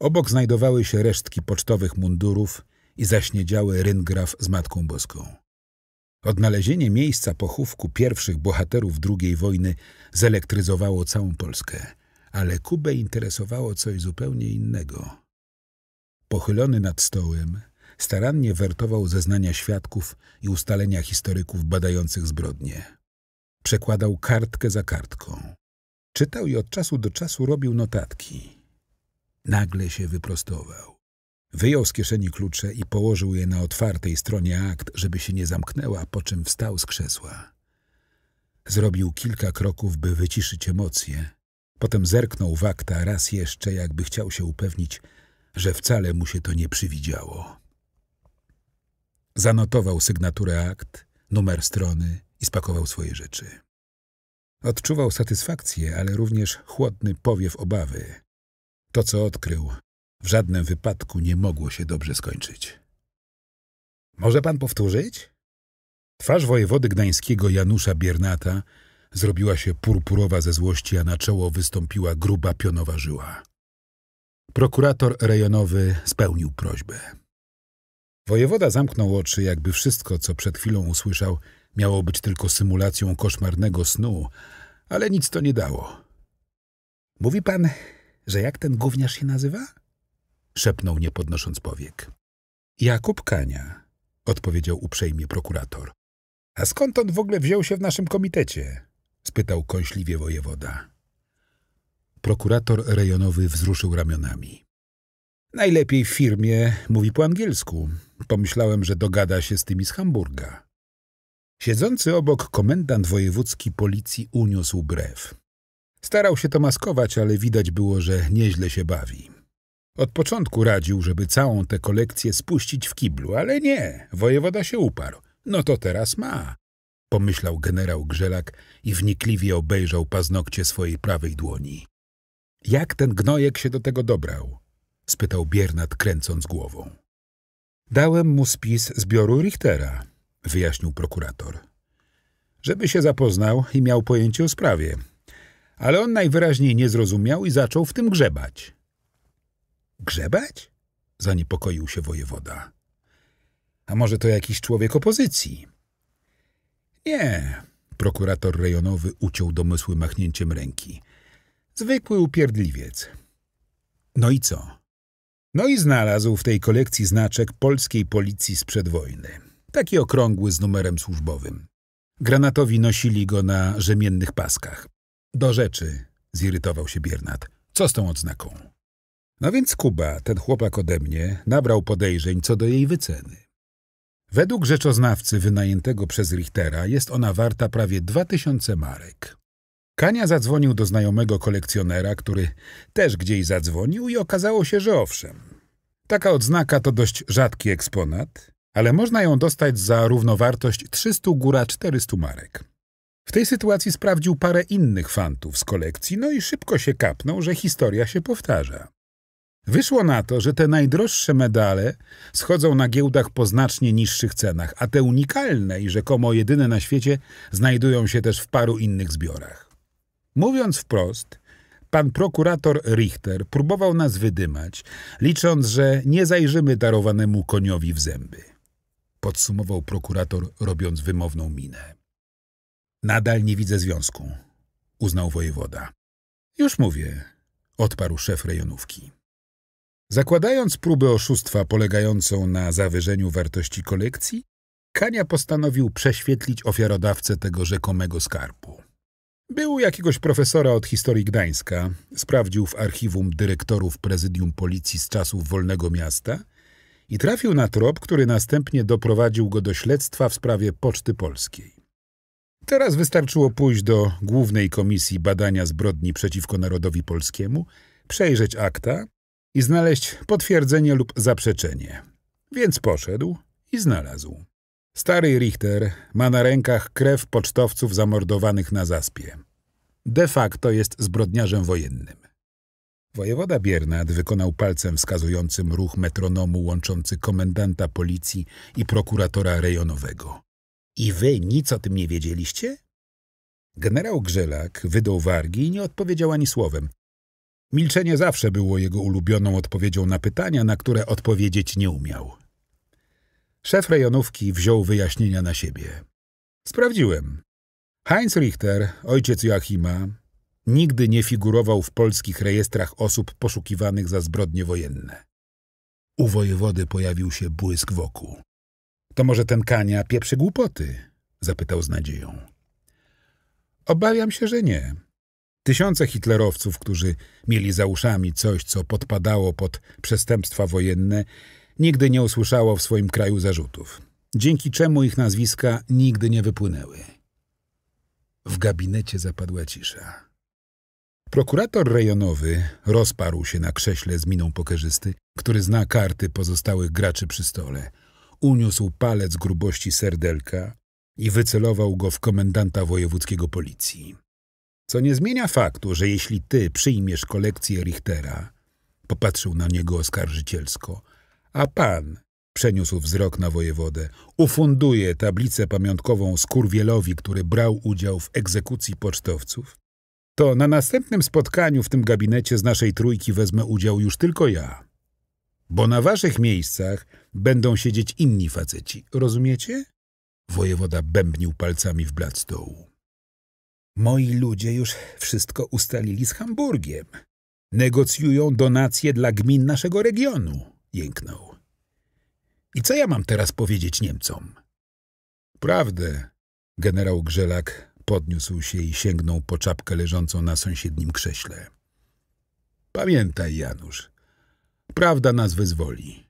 Obok znajdowały się resztki pocztowych mundurów i zaśniedziały ryngraf z Matką Boską. Odnalezienie miejsca pochówku pierwszych bohaterów II wojny zelektryzowało całą Polskę, ale Kubę interesowało coś zupełnie innego – Pochylony nad stołem, starannie wertował zeznania świadków i ustalenia historyków badających zbrodnie. Przekładał kartkę za kartką. Czytał i od czasu do czasu robił notatki. Nagle się wyprostował. Wyjął z kieszeni klucze i położył je na otwartej stronie akt, żeby się nie zamknęła, po czym wstał z krzesła. Zrobił kilka kroków, by wyciszyć emocje. Potem zerknął w akta raz jeszcze, jakby chciał się upewnić, że wcale mu się to nie przywidziało. Zanotował sygnaturę akt, numer strony i spakował swoje rzeczy. Odczuwał satysfakcję, ale również chłodny powiew obawy. To, co odkrył, w żadnym wypadku nie mogło się dobrze skończyć. Może pan powtórzyć? Twarz wojewody gdańskiego Janusza Biernata zrobiła się purpurowa ze złości, a na czoło wystąpiła gruba pionowa żyła. Prokurator rejonowy spełnił prośbę. Wojewoda zamknął oczy, jakby wszystko, co przed chwilą usłyszał, miało być tylko symulacją koszmarnego snu, ale nic to nie dało. Mówi pan, że jak ten gówniarz się nazywa? Szepnął, nie podnosząc powiek. Jakub Kania, odpowiedział uprzejmie prokurator. A skąd on w ogóle wziął się w naszym komitecie? spytał kąśliwie wojewoda. Prokurator rejonowy wzruszył ramionami. Najlepiej w firmie mówi po angielsku. Pomyślałem, że dogada się z tymi z Hamburga. Siedzący obok komendant wojewódzki policji uniósł brew. Starał się to maskować, ale widać było, że nieźle się bawi. Od początku radził, żeby całą tę kolekcję spuścić w kiblu, ale nie, wojewoda się uparł. No to teraz ma, pomyślał generał Grzelak i wnikliwie obejrzał paznokcie swojej prawej dłoni. Jak ten gnojek się do tego dobrał? spytał Biernat, kręcąc głową. Dałem mu spis zbioru Richtera, wyjaśnił prokurator. Żeby się zapoznał i miał pojęcie o sprawie. Ale on najwyraźniej nie zrozumiał i zaczął w tym grzebać. Grzebać? zaniepokoił się wojewoda. A może to jakiś człowiek opozycji? Nie, prokurator rejonowy uciął domysły machnięciem ręki. Zwykły upierdliwiec. No i co? No i znalazł w tej kolekcji znaczek polskiej policji sprzed wojny. Taki okrągły z numerem służbowym. Granatowi nosili go na rzemiennych paskach. Do rzeczy, zirytował się Biernat. Co z tą odznaką? No więc Kuba, ten chłopak ode mnie, nabrał podejrzeń co do jej wyceny. Według rzeczoznawcy wynajętego przez Richtera jest ona warta prawie dwa tysiące marek. Kania zadzwonił do znajomego kolekcjonera, który też gdzieś zadzwonił i okazało się, że owszem. Taka odznaka to dość rzadki eksponat, ale można ją dostać za równowartość 300 góra 400 marek. W tej sytuacji sprawdził parę innych fantów z kolekcji, no i szybko się kapnął, że historia się powtarza. Wyszło na to, że te najdroższe medale schodzą na giełdach po znacznie niższych cenach, a te unikalne i rzekomo jedyne na świecie znajdują się też w paru innych zbiorach. Mówiąc wprost, pan prokurator Richter próbował nas wydymać, licząc, że nie zajrzymy darowanemu koniowi w zęby. Podsumował prokurator, robiąc wymowną minę. Nadal nie widzę związku, uznał wojewoda. Już mówię, odparł szef rejonówki. Zakładając próbę oszustwa polegającą na zawyżeniu wartości kolekcji, Kania postanowił prześwietlić ofiarodawcę tego rzekomego skarbu. Był jakiegoś profesora od historii Gdańska. Sprawdził w archiwum dyrektorów prezydium policji z czasów Wolnego Miasta i trafił na trop, który następnie doprowadził go do śledztwa w sprawie Poczty Polskiej. Teraz wystarczyło pójść do Głównej Komisji Badania Zbrodni przeciwko Narodowi Polskiemu, przejrzeć akta i znaleźć potwierdzenie lub zaprzeczenie. Więc poszedł i znalazł. Stary Richter ma na rękach krew pocztowców zamordowanych na zaspie. De facto jest zbrodniarzem wojennym. Wojewoda Biernat wykonał palcem wskazującym ruch metronomu łączący komendanta policji i prokuratora rejonowego. I wy nic o tym nie wiedzieliście? Generał Grzelak wydał wargi i nie odpowiedział ani słowem. Milczenie zawsze było jego ulubioną odpowiedzią na pytania, na które odpowiedzieć nie umiał. Szef rejonówki wziął wyjaśnienia na siebie. Sprawdziłem. Heinz Richter, ojciec Joachima, nigdy nie figurował w polskich rejestrach osób poszukiwanych za zbrodnie wojenne. U wojewody pojawił się błysk wokół. To może ten kania pieprzy głupoty? zapytał z nadzieją. Obawiam się, że nie. Tysiące hitlerowców, którzy mieli za uszami coś, co podpadało pod przestępstwa wojenne, nigdy nie usłyszało w swoim kraju zarzutów, dzięki czemu ich nazwiska nigdy nie wypłynęły. W gabinecie zapadła cisza. Prokurator rejonowy rozparł się na krześle z miną pokerzysty, który zna karty pozostałych graczy przy stole. Uniósł palec grubości serdelka i wycelował go w komendanta wojewódzkiego policji. Co nie zmienia faktu, że jeśli ty przyjmiesz kolekcję Richtera, popatrzył na niego oskarżycielsko, a pan, przeniósł wzrok na wojewodę, ufunduje tablicę pamiątkową Skurwielowi, który brał udział w egzekucji pocztowców? To na następnym spotkaniu w tym gabinecie z naszej trójki wezmę udział już tylko ja. Bo na waszych miejscach będą siedzieć inni faceci, rozumiecie? Wojewoda bębnił palcami w blat stołu. Moi ludzie już wszystko ustalili z Hamburgiem. Negocjują donacje dla gmin naszego regionu jęknął. I co ja mam teraz powiedzieć Niemcom? Prawdę, generał Grzelak podniósł się i sięgnął po czapkę leżącą na sąsiednim krześle. Pamiętaj, Janusz, prawda nas wyzwoli.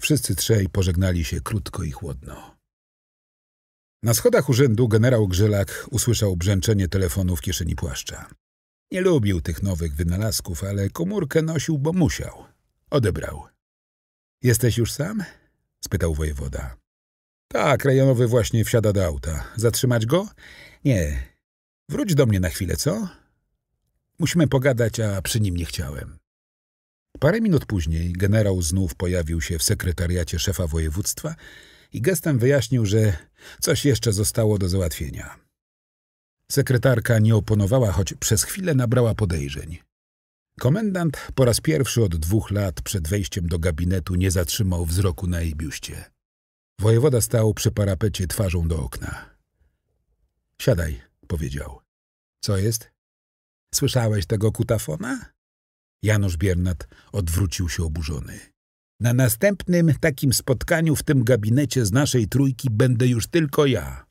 Wszyscy trzej pożegnali się krótko i chłodno. Na schodach urzędu generał Grzelak usłyszał brzęczenie telefonu w kieszeni płaszcza. Nie lubił tych nowych wynalazków, ale komórkę nosił, bo musiał. Odebrał. Jesteś już sam? spytał wojewoda. Tak, rejonowy właśnie wsiada do auta. Zatrzymać go? Nie. Wróć do mnie na chwilę, co? Musimy pogadać, a przy nim nie chciałem. Parę minut później generał znów pojawił się w sekretariacie szefa województwa i gestem wyjaśnił, że coś jeszcze zostało do załatwienia. Sekretarka nie oponowała, choć przez chwilę nabrała podejrzeń. Komendant po raz pierwszy od dwóch lat przed wejściem do gabinetu nie zatrzymał wzroku na jej biuście. Wojewoda stał przy parapecie twarzą do okna. Siadaj, powiedział. Co jest? Słyszałeś tego kutafona? Janusz Biernat odwrócił się oburzony. Na następnym takim spotkaniu w tym gabinecie z naszej trójki będę już tylko ja.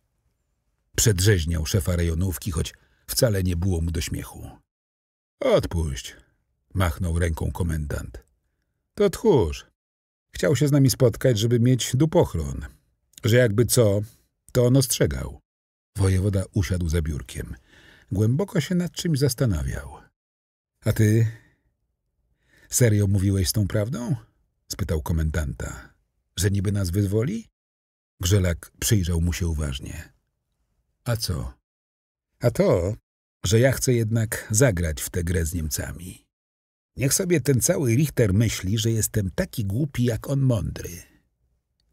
Przedrzeźniał szefa rejonówki, choć wcale nie było mu do śmiechu. Odpuść, machnął ręką komendant. To tchórz. Chciał się z nami spotkać, żeby mieć dupochron. Że jakby co, to on ostrzegał. Wojewoda usiadł za biurkiem. Głęboko się nad czymś zastanawiał. A ty? Serio mówiłeś z tą prawdą? spytał komendanta. Że niby nas wyzwoli? Grzelak przyjrzał mu się uważnie. A co? A to, że ja chcę jednak zagrać w tę grę z Niemcami. Niech sobie ten cały Richter myśli, że jestem taki głupi jak on mądry.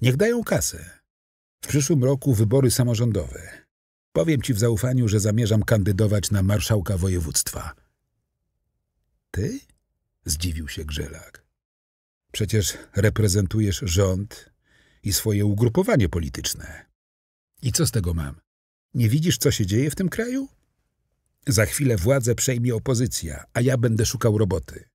Niech dają kasę. W przyszłym roku wybory samorządowe. Powiem ci w zaufaniu, że zamierzam kandydować na marszałka województwa. Ty? Zdziwił się Grzelak. Przecież reprezentujesz rząd i swoje ugrupowanie polityczne. I co z tego mam? Nie widzisz, co się dzieje w tym kraju? Za chwilę władzę przejmie opozycja, a ja będę szukał roboty.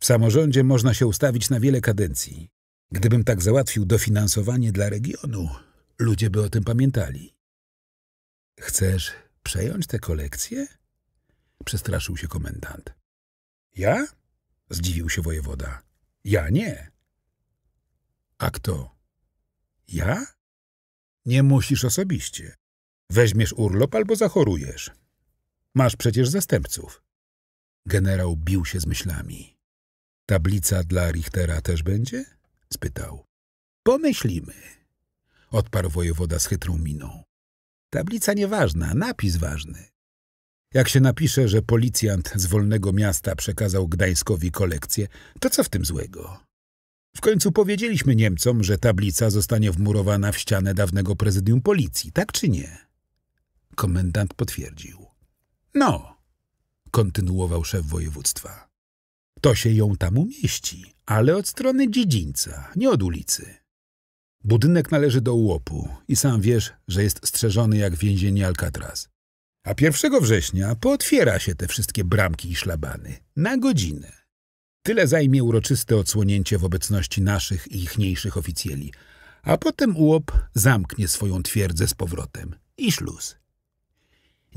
W samorządzie można się ustawić na wiele kadencji. Gdybym tak załatwił dofinansowanie dla regionu, ludzie by o tym pamiętali. Chcesz przejąć tę kolekcję? Przestraszył się komendant. Ja? Zdziwił się wojewoda. Ja nie. A kto? Ja? Nie musisz osobiście. Weźmiesz urlop albo zachorujesz. Masz przecież zastępców. Generał bił się z myślami. Tablica dla Richtera też będzie? spytał. Pomyślimy, odparł wojewoda z chytrą miną. Tablica nieważna, napis ważny. Jak się napisze, że policjant z wolnego miasta przekazał Gdańskowi kolekcję, to co w tym złego? W końcu powiedzieliśmy Niemcom, że tablica zostanie wmurowana w ścianę dawnego prezydium policji, tak czy nie? Komendant potwierdził. No, kontynuował szef województwa. To się ją tam umieści, ale od strony dziedzińca, nie od ulicy. Budynek należy do łopu i sam wiesz, że jest strzeżony jak więzienie Alcatraz. A 1 września pootwiera się te wszystkie bramki i szlabany. Na godzinę. Tyle zajmie uroczyste odsłonięcie w obecności naszych i ichniejszych oficjeli. A potem łop zamknie swoją twierdzę z powrotem. I szluz.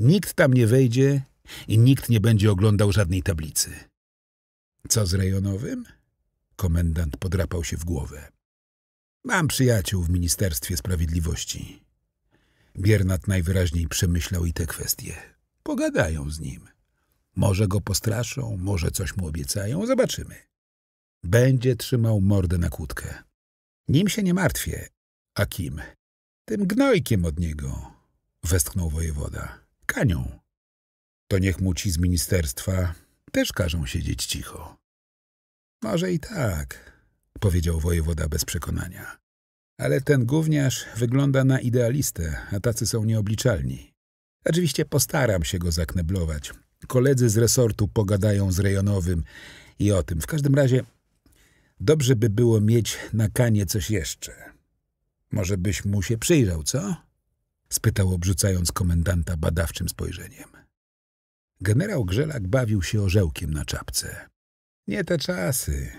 Nikt tam nie wejdzie i nikt nie będzie oglądał żadnej tablicy. Co z rejonowym? Komendant podrapał się w głowę. Mam przyjaciół w Ministerstwie Sprawiedliwości. Biernat najwyraźniej przemyślał i te kwestie. Pogadają z nim. Może go postraszą, może coś mu obiecają, zobaczymy. Będzie trzymał mordę na kłódkę. Nim się nie martwię. A kim? Tym gnojkiem od niego, westchnął wojewoda kanią. To niech mu ci z ministerstwa też każą siedzieć cicho. Może i tak, powiedział wojewoda bez przekonania. Ale ten gówniarz wygląda na idealistę, a tacy są nieobliczalni. Oczywiście postaram się go zakneblować. Koledzy z resortu pogadają z rejonowym i o tym. W każdym razie dobrze by było mieć na kanie coś jeszcze. Może byś mu się przyjrzał, co? spytał obrzucając komendanta badawczym spojrzeniem. Generał Grzelak bawił się orzełkiem na czapce. Nie te czasy,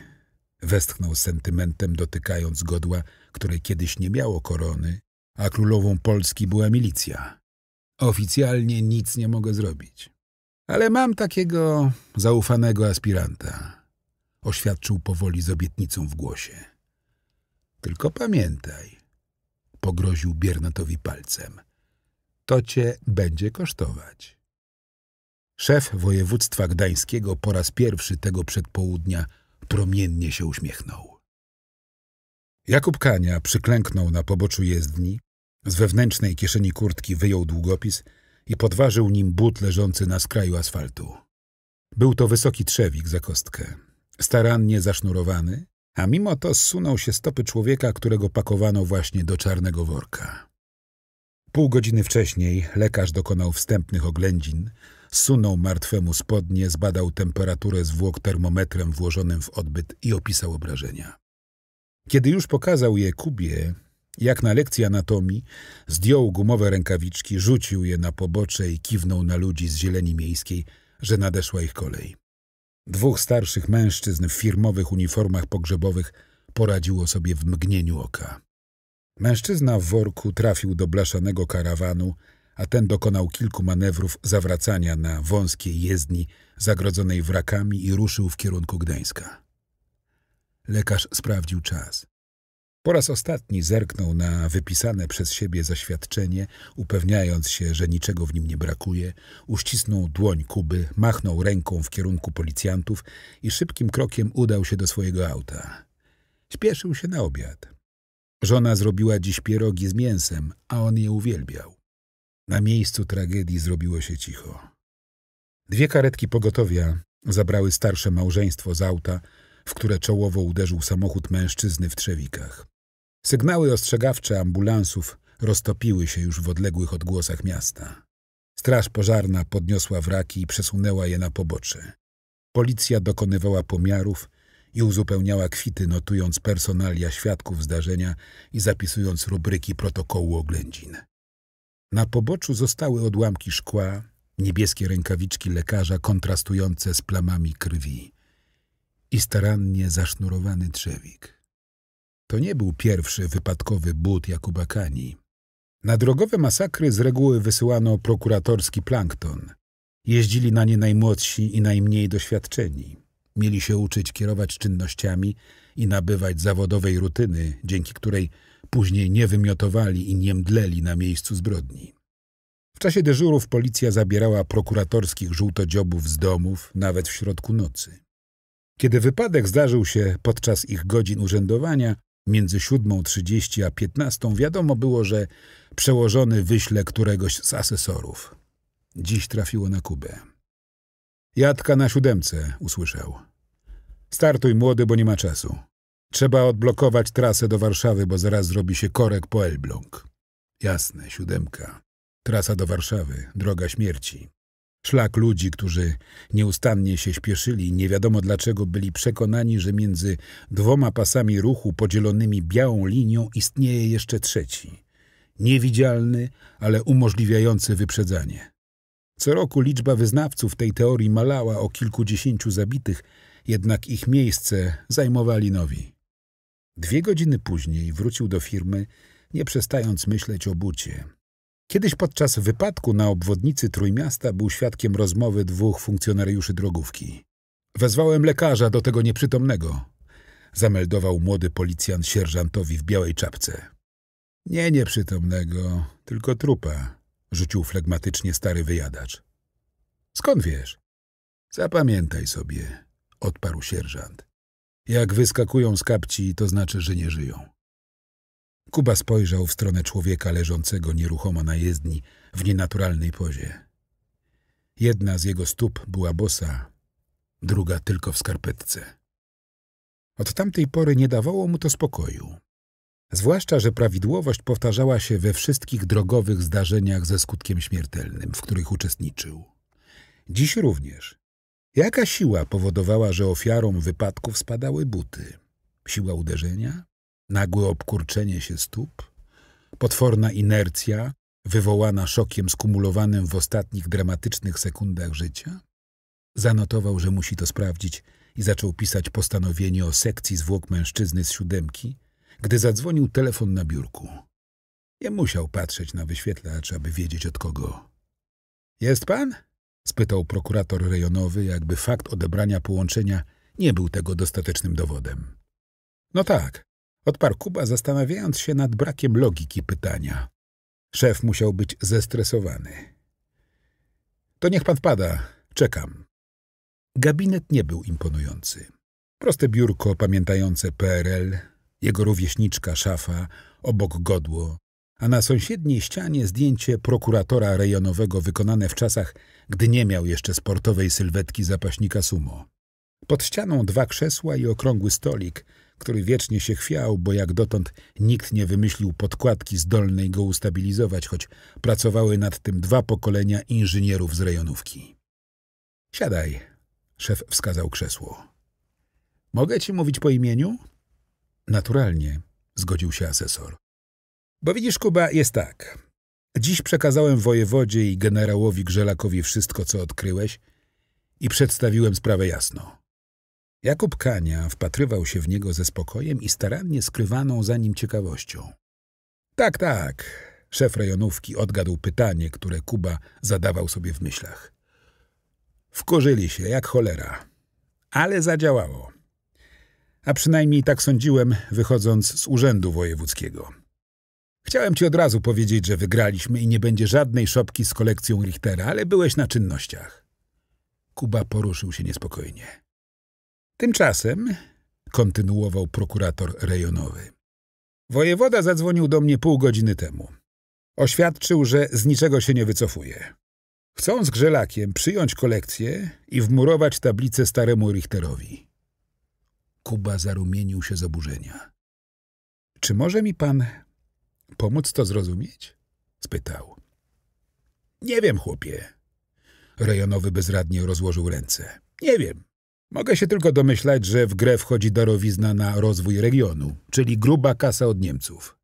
westchnął z sentymentem, dotykając godła, które kiedyś nie miało korony, a królową Polski była milicja. Oficjalnie nic nie mogę zrobić. Ale mam takiego zaufanego aspiranta, oświadczył powoli z obietnicą w głosie. Tylko pamiętaj, Pogroził Biernatowi palcem. To cię będzie kosztować. Szef województwa gdańskiego po raz pierwszy tego przedpołudnia promiennie się uśmiechnął. Jakub Kania przyklęknął na poboczu jezdni, z wewnętrznej kieszeni kurtki wyjął długopis i podważył nim but leżący na skraju asfaltu. Był to wysoki trzewik za kostkę, starannie zasznurowany, a mimo to zsunął się stopy człowieka, którego pakowano właśnie do czarnego worka. Pół godziny wcześniej lekarz dokonał wstępnych oględzin, sunął martwemu spodnie, zbadał temperaturę zwłok termometrem włożonym w odbyt i opisał obrażenia. Kiedy już pokazał je Kubie, jak na lekcji anatomii, zdjął gumowe rękawiczki, rzucił je na pobocze i kiwnął na ludzi z zieleni miejskiej, że nadeszła ich kolej. Dwóch starszych mężczyzn w firmowych uniformach pogrzebowych poradziło sobie w mgnieniu oka. Mężczyzna w worku trafił do blaszanego karawanu, a ten dokonał kilku manewrów zawracania na wąskiej jezdni zagrodzonej wrakami i ruszył w kierunku Gdańska. Lekarz sprawdził czas. Po raz ostatni zerknął na wypisane przez siebie zaświadczenie, upewniając się, że niczego w nim nie brakuje, uścisnął dłoń Kuby, machnął ręką w kierunku policjantów i szybkim krokiem udał się do swojego auta. Śpieszył się na obiad. Żona zrobiła dziś pierogi z mięsem, a on je uwielbiał. Na miejscu tragedii zrobiło się cicho. Dwie karetki pogotowia zabrały starsze małżeństwo z auta, w które czołowo uderzył samochód mężczyzny w trzewikach. Sygnały ostrzegawcze ambulansów roztopiły się już w odległych odgłosach miasta. Straż pożarna podniosła wraki i przesunęła je na pobocze. Policja dokonywała pomiarów i uzupełniała kwity, notując personalia świadków zdarzenia i zapisując rubryki protokołu oględzin. Na poboczu zostały odłamki szkła, niebieskie rękawiczki lekarza kontrastujące z plamami krwi i starannie zasznurowany drzewik. To nie był pierwszy wypadkowy but Jakuba Kani. Na drogowe masakry z reguły wysyłano prokuratorski plankton. Jeździli na nie najmłodsi i najmniej doświadczeni. Mieli się uczyć kierować czynnościami i nabywać zawodowej rutyny, dzięki której później nie wymiotowali i nie mdleli na miejscu zbrodni. W czasie dyżurów policja zabierała prokuratorskich żółtodziobów z domów, nawet w środku nocy. Kiedy wypadek zdarzył się podczas ich godzin urzędowania, Między 7.30 a piętnastą wiadomo było, że przełożony wyśle któregoś z asesorów. Dziś trafiło na Kubę. Jadka na siódemce, usłyszał. Startuj młody, bo nie ma czasu. Trzeba odblokować trasę do Warszawy, bo zaraz zrobi się korek po Elbląg. Jasne, siódemka. Trasa do Warszawy, droga śmierci. Szlak ludzi, którzy nieustannie się śpieszyli, nie wiadomo dlaczego byli przekonani, że między dwoma pasami ruchu podzielonymi białą linią istnieje jeszcze trzeci. Niewidzialny, ale umożliwiający wyprzedzanie. Co roku liczba wyznawców tej teorii malała o kilkudziesięciu zabitych, jednak ich miejsce zajmowali nowi. Dwie godziny później wrócił do firmy, nie przestając myśleć o bucie. Kiedyś podczas wypadku na obwodnicy Trójmiasta był świadkiem rozmowy dwóch funkcjonariuszy drogówki. Wezwałem lekarza do tego nieprzytomnego, zameldował młody policjant sierżantowi w białej czapce. Nie nieprzytomnego, tylko trupa, rzucił flegmatycznie stary wyjadacz. Skąd wiesz? Zapamiętaj sobie, odparł sierżant. Jak wyskakują z kapci, to znaczy, że nie żyją. Kuba spojrzał w stronę człowieka leżącego nieruchomo na jezdni w nienaturalnej pozie. Jedna z jego stóp była bosa, druga tylko w skarpetce. Od tamtej pory nie dawało mu to spokoju. Zwłaszcza, że prawidłowość powtarzała się we wszystkich drogowych zdarzeniach ze skutkiem śmiertelnym, w których uczestniczył. Dziś również. Jaka siła powodowała, że ofiarom wypadków spadały buty? Siła uderzenia? nagłe obkurczenie się stóp, potworna inercja wywołana szokiem skumulowanym w ostatnich dramatycznych sekundach życia? Zanotował, że musi to sprawdzić i zaczął pisać postanowienie o sekcji zwłok mężczyzny z siódemki, gdy zadzwonił telefon na biurku. Nie musiał patrzeć na wyświetlacz, aby wiedzieć od kogo. Jest pan? spytał prokurator rejonowy, jakby fakt odebrania połączenia nie był tego dostatecznym dowodem. No tak, Odparł Kuba, zastanawiając się nad brakiem logiki pytania. Szef musiał być zestresowany. To niech pan wpada, czekam. Gabinet nie był imponujący. Proste biurko pamiętające PRL, jego rówieśniczka szafa, obok godło, a na sąsiedniej ścianie zdjęcie prokuratora rejonowego wykonane w czasach, gdy nie miał jeszcze sportowej sylwetki zapaśnika sumo. Pod ścianą dwa krzesła i okrągły stolik, który wiecznie się chwiał, bo jak dotąd nikt nie wymyślił podkładki zdolnej go ustabilizować, choć pracowały nad tym dwa pokolenia inżynierów z rejonówki. Siadaj, szef wskazał krzesło. Mogę ci mówić po imieniu? Naturalnie, zgodził się asesor. Bo widzisz, Kuba, jest tak. Dziś przekazałem wojewodzie i generałowi Grzelakowi wszystko, co odkryłeś i przedstawiłem sprawę jasno. Jakub Kania wpatrywał się w niego ze spokojem i starannie skrywaną za nim ciekawością. Tak, tak, szef rejonówki odgadł pytanie, które Kuba zadawał sobie w myślach. Wkurzyli się, jak cholera. Ale zadziałało. A przynajmniej tak sądziłem, wychodząc z urzędu wojewódzkiego. Chciałem ci od razu powiedzieć, że wygraliśmy i nie będzie żadnej szopki z kolekcją Richtera, ale byłeś na czynnościach. Kuba poruszył się niespokojnie. Tymczasem, kontynuował prokurator rejonowy, wojewoda zadzwonił do mnie pół godziny temu. Oświadczył, że z niczego się nie wycofuje. Chcą z grzelakiem przyjąć kolekcję i wmurować tablicę staremu Richterowi. Kuba zarumienił się z oburzenia. Czy może mi pan pomóc to zrozumieć? spytał. Nie wiem, chłopie. Rejonowy bezradnie rozłożył ręce. Nie wiem. Mogę się tylko domyślać, że w grę wchodzi darowizna na rozwój regionu, czyli gruba kasa od Niemców.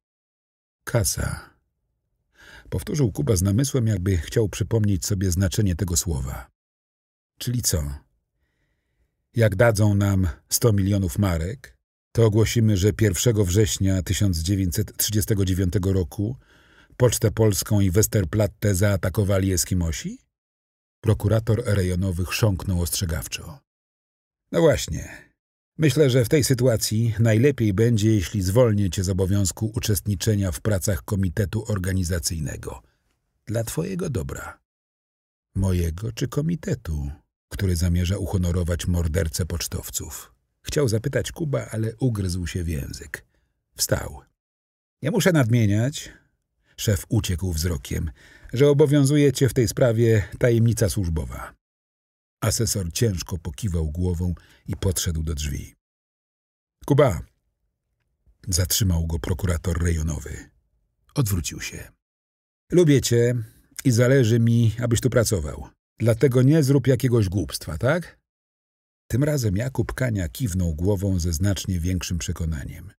Kasa. Powtórzył Kuba z namysłem, jakby chciał przypomnieć sobie znaczenie tego słowa. Czyli co? Jak dadzą nam 100 milionów marek, to ogłosimy, że 1 września 1939 roku Pocztę Polską i Westerplatte zaatakowali Eskimosi? Prokurator rejonowy chrząknął ostrzegawczo. No właśnie. Myślę, że w tej sytuacji najlepiej będzie, jeśli zwolnię cię z obowiązku uczestniczenia w pracach komitetu organizacyjnego. Dla twojego dobra. Mojego czy komitetu, który zamierza uhonorować mordercę pocztowców. Chciał zapytać Kuba, ale ugryzł się w język. Wstał. Nie muszę nadmieniać, szef uciekł wzrokiem, że obowiązuje cię w tej sprawie tajemnica służbowa. Asesor ciężko pokiwał głową i podszedł do drzwi. Kuba! Zatrzymał go prokurator rejonowy. Odwrócił się. Lubię cię i zależy mi, abyś tu pracował. Dlatego nie zrób jakiegoś głupstwa, tak? Tym razem Jakub Kania kiwnął głową ze znacznie większym przekonaniem.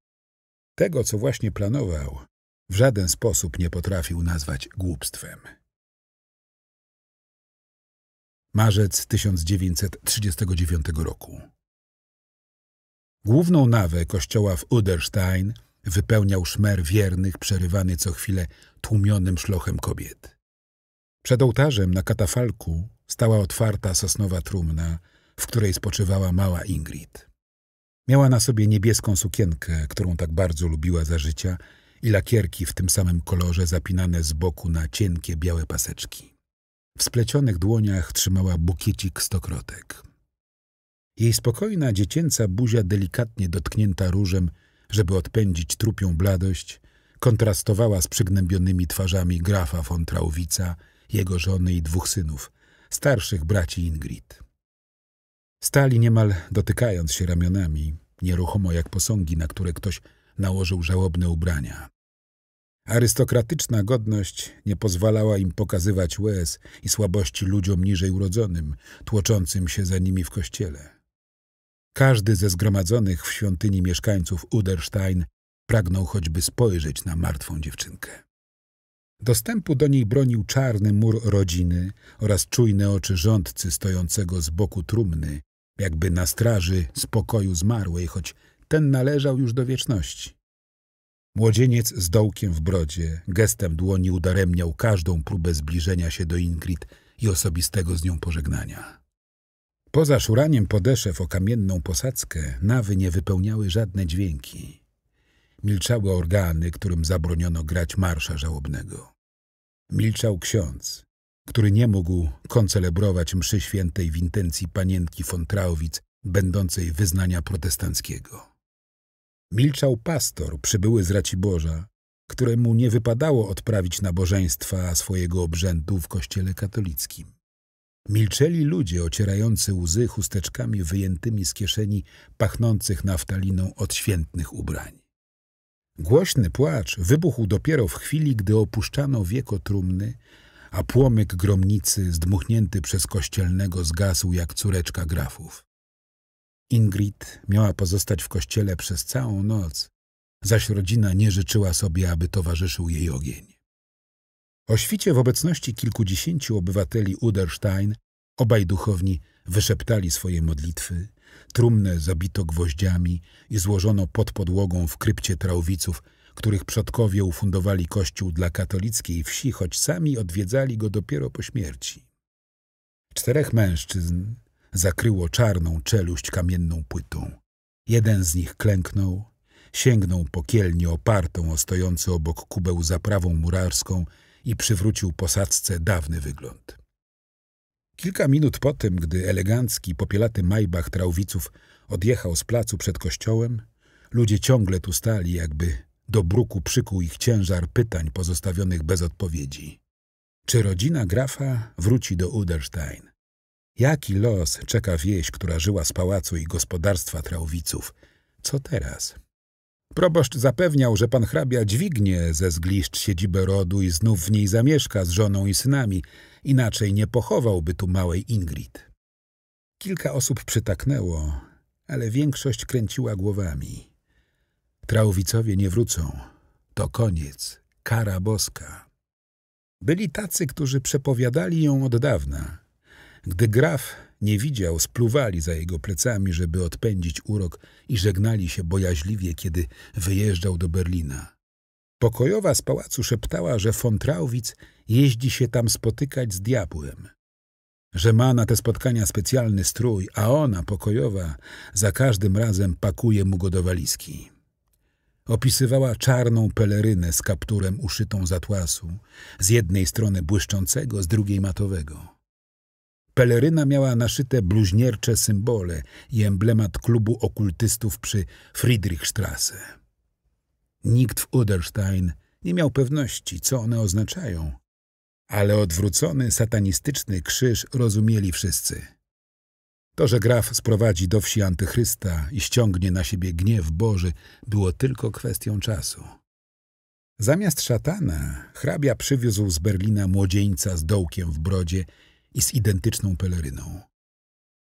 Tego, co właśnie planował, w żaden sposób nie potrafił nazwać głupstwem marzec 1939 roku. Główną nawę kościoła w Uderstein wypełniał szmer wiernych, przerywany co chwilę tłumionym szlochem kobiet. Przed ołtarzem na katafalku stała otwarta sosnowa trumna, w której spoczywała mała Ingrid. Miała na sobie niebieską sukienkę, którą tak bardzo lubiła za życia, i lakierki w tym samym kolorze zapinane z boku na cienkie białe paseczki. W splecionych dłoniach trzymała bukiecik stokrotek. Jej spokojna, dziecięca buzia delikatnie dotknięta różem, żeby odpędzić trupią bladość, kontrastowała z przygnębionymi twarzami grafa von Trauwica, jego żony i dwóch synów, starszych braci Ingrid. Stali niemal dotykając się ramionami, nieruchomo jak posągi, na które ktoś nałożył żałobne ubrania. Arystokratyczna godność nie pozwalała im pokazywać łez i słabości ludziom niżej urodzonym, tłoczącym się za nimi w kościele. Każdy ze zgromadzonych w świątyni mieszkańców Uderstein pragnął choćby spojrzeć na martwą dziewczynkę. Dostępu do niej bronił czarny mur rodziny oraz czujne oczy rządcy stojącego z boku trumny, jakby na straży spokoju zmarłej, choć ten należał już do wieczności. Młodzieniec z dołkiem w brodzie, gestem dłoni udaremniał każdą próbę zbliżenia się do Ingrid i osobistego z nią pożegnania. Poza szuraniem podeszew o kamienną posadzkę nawy nie wypełniały żadne dźwięki. Milczały organy, którym zabroniono grać marsza żałobnego. Milczał ksiądz, który nie mógł koncelebrować mszy świętej w intencji panienki von będącej wyznania protestanckiego. Milczał pastor przybyły z Raciborza, któremu nie wypadało odprawić nabożeństwa swojego obrzędu w kościele katolickim. Milczeli ludzie ocierający łzy chusteczkami wyjętymi z kieszeni pachnących naftaliną od świętnych ubrań. Głośny płacz wybuchł dopiero w chwili, gdy opuszczano wieko trumny, a płomyk gromnicy zdmuchnięty przez kościelnego zgasł jak córeczka grafów. Ingrid miała pozostać w kościele przez całą noc, zaś rodzina nie życzyła sobie, aby towarzyszył jej ogień. O świcie w obecności kilkudziesięciu obywateli Uderstein obaj duchowni wyszeptali swoje modlitwy, trumnę zabito gwoździami i złożono pod podłogą w krypcie trałwiców, których przodkowie ufundowali kościół dla katolickiej wsi, choć sami odwiedzali go dopiero po śmierci. Czterech mężczyzn, zakryło czarną czeluść kamienną płytą. Jeden z nich klęknął, sięgnął po kielnię opartą o stojący obok kubeł zaprawą murarską i przywrócił posadzce dawny wygląd. Kilka minut po tym, gdy elegancki, popielaty majbach trałwiców odjechał z placu przed kościołem, ludzie ciągle tu stali, jakby do bruku przykuł ich ciężar pytań pozostawionych bez odpowiedzi. Czy rodzina grafa wróci do Uderstein? Jaki los czeka wieś, która żyła z pałacu i gospodarstwa Trałwiców? Co teraz? Proboszcz zapewniał, że pan hrabia dźwignie ze zgliszcz siedzibę rodu i znów w niej zamieszka z żoną i synami, inaczej nie pochowałby tu małej Ingrid. Kilka osób przytaknęło, ale większość kręciła głowami. Trauwicowie nie wrócą. To koniec. Kara boska. Byli tacy, którzy przepowiadali ją od dawna – gdy graf nie widział, spluwali za jego plecami, żeby odpędzić urok i żegnali się bojaźliwie, kiedy wyjeżdżał do Berlina. Pokojowa z pałacu szeptała, że von Trauwitz jeździ się tam spotykać z diabłem, że ma na te spotkania specjalny strój, a ona, pokojowa, za każdym razem pakuje mu go do walizki. Opisywała czarną pelerynę z kapturem uszytą z atłasu, z jednej strony błyszczącego, z drugiej matowego. Peleryna miała naszyte bluźniercze symbole i emblemat klubu okultystów przy Friedrichstrasse. Nikt w Uderstein nie miał pewności, co one oznaczają, ale odwrócony, satanistyczny krzyż rozumieli wszyscy. To, że graf sprowadzi do wsi antychrysta i ściągnie na siebie gniew Boży, było tylko kwestią czasu. Zamiast szatana, hrabia przywiózł z Berlina młodzieńca z dołkiem w brodzie i z identyczną peleryną.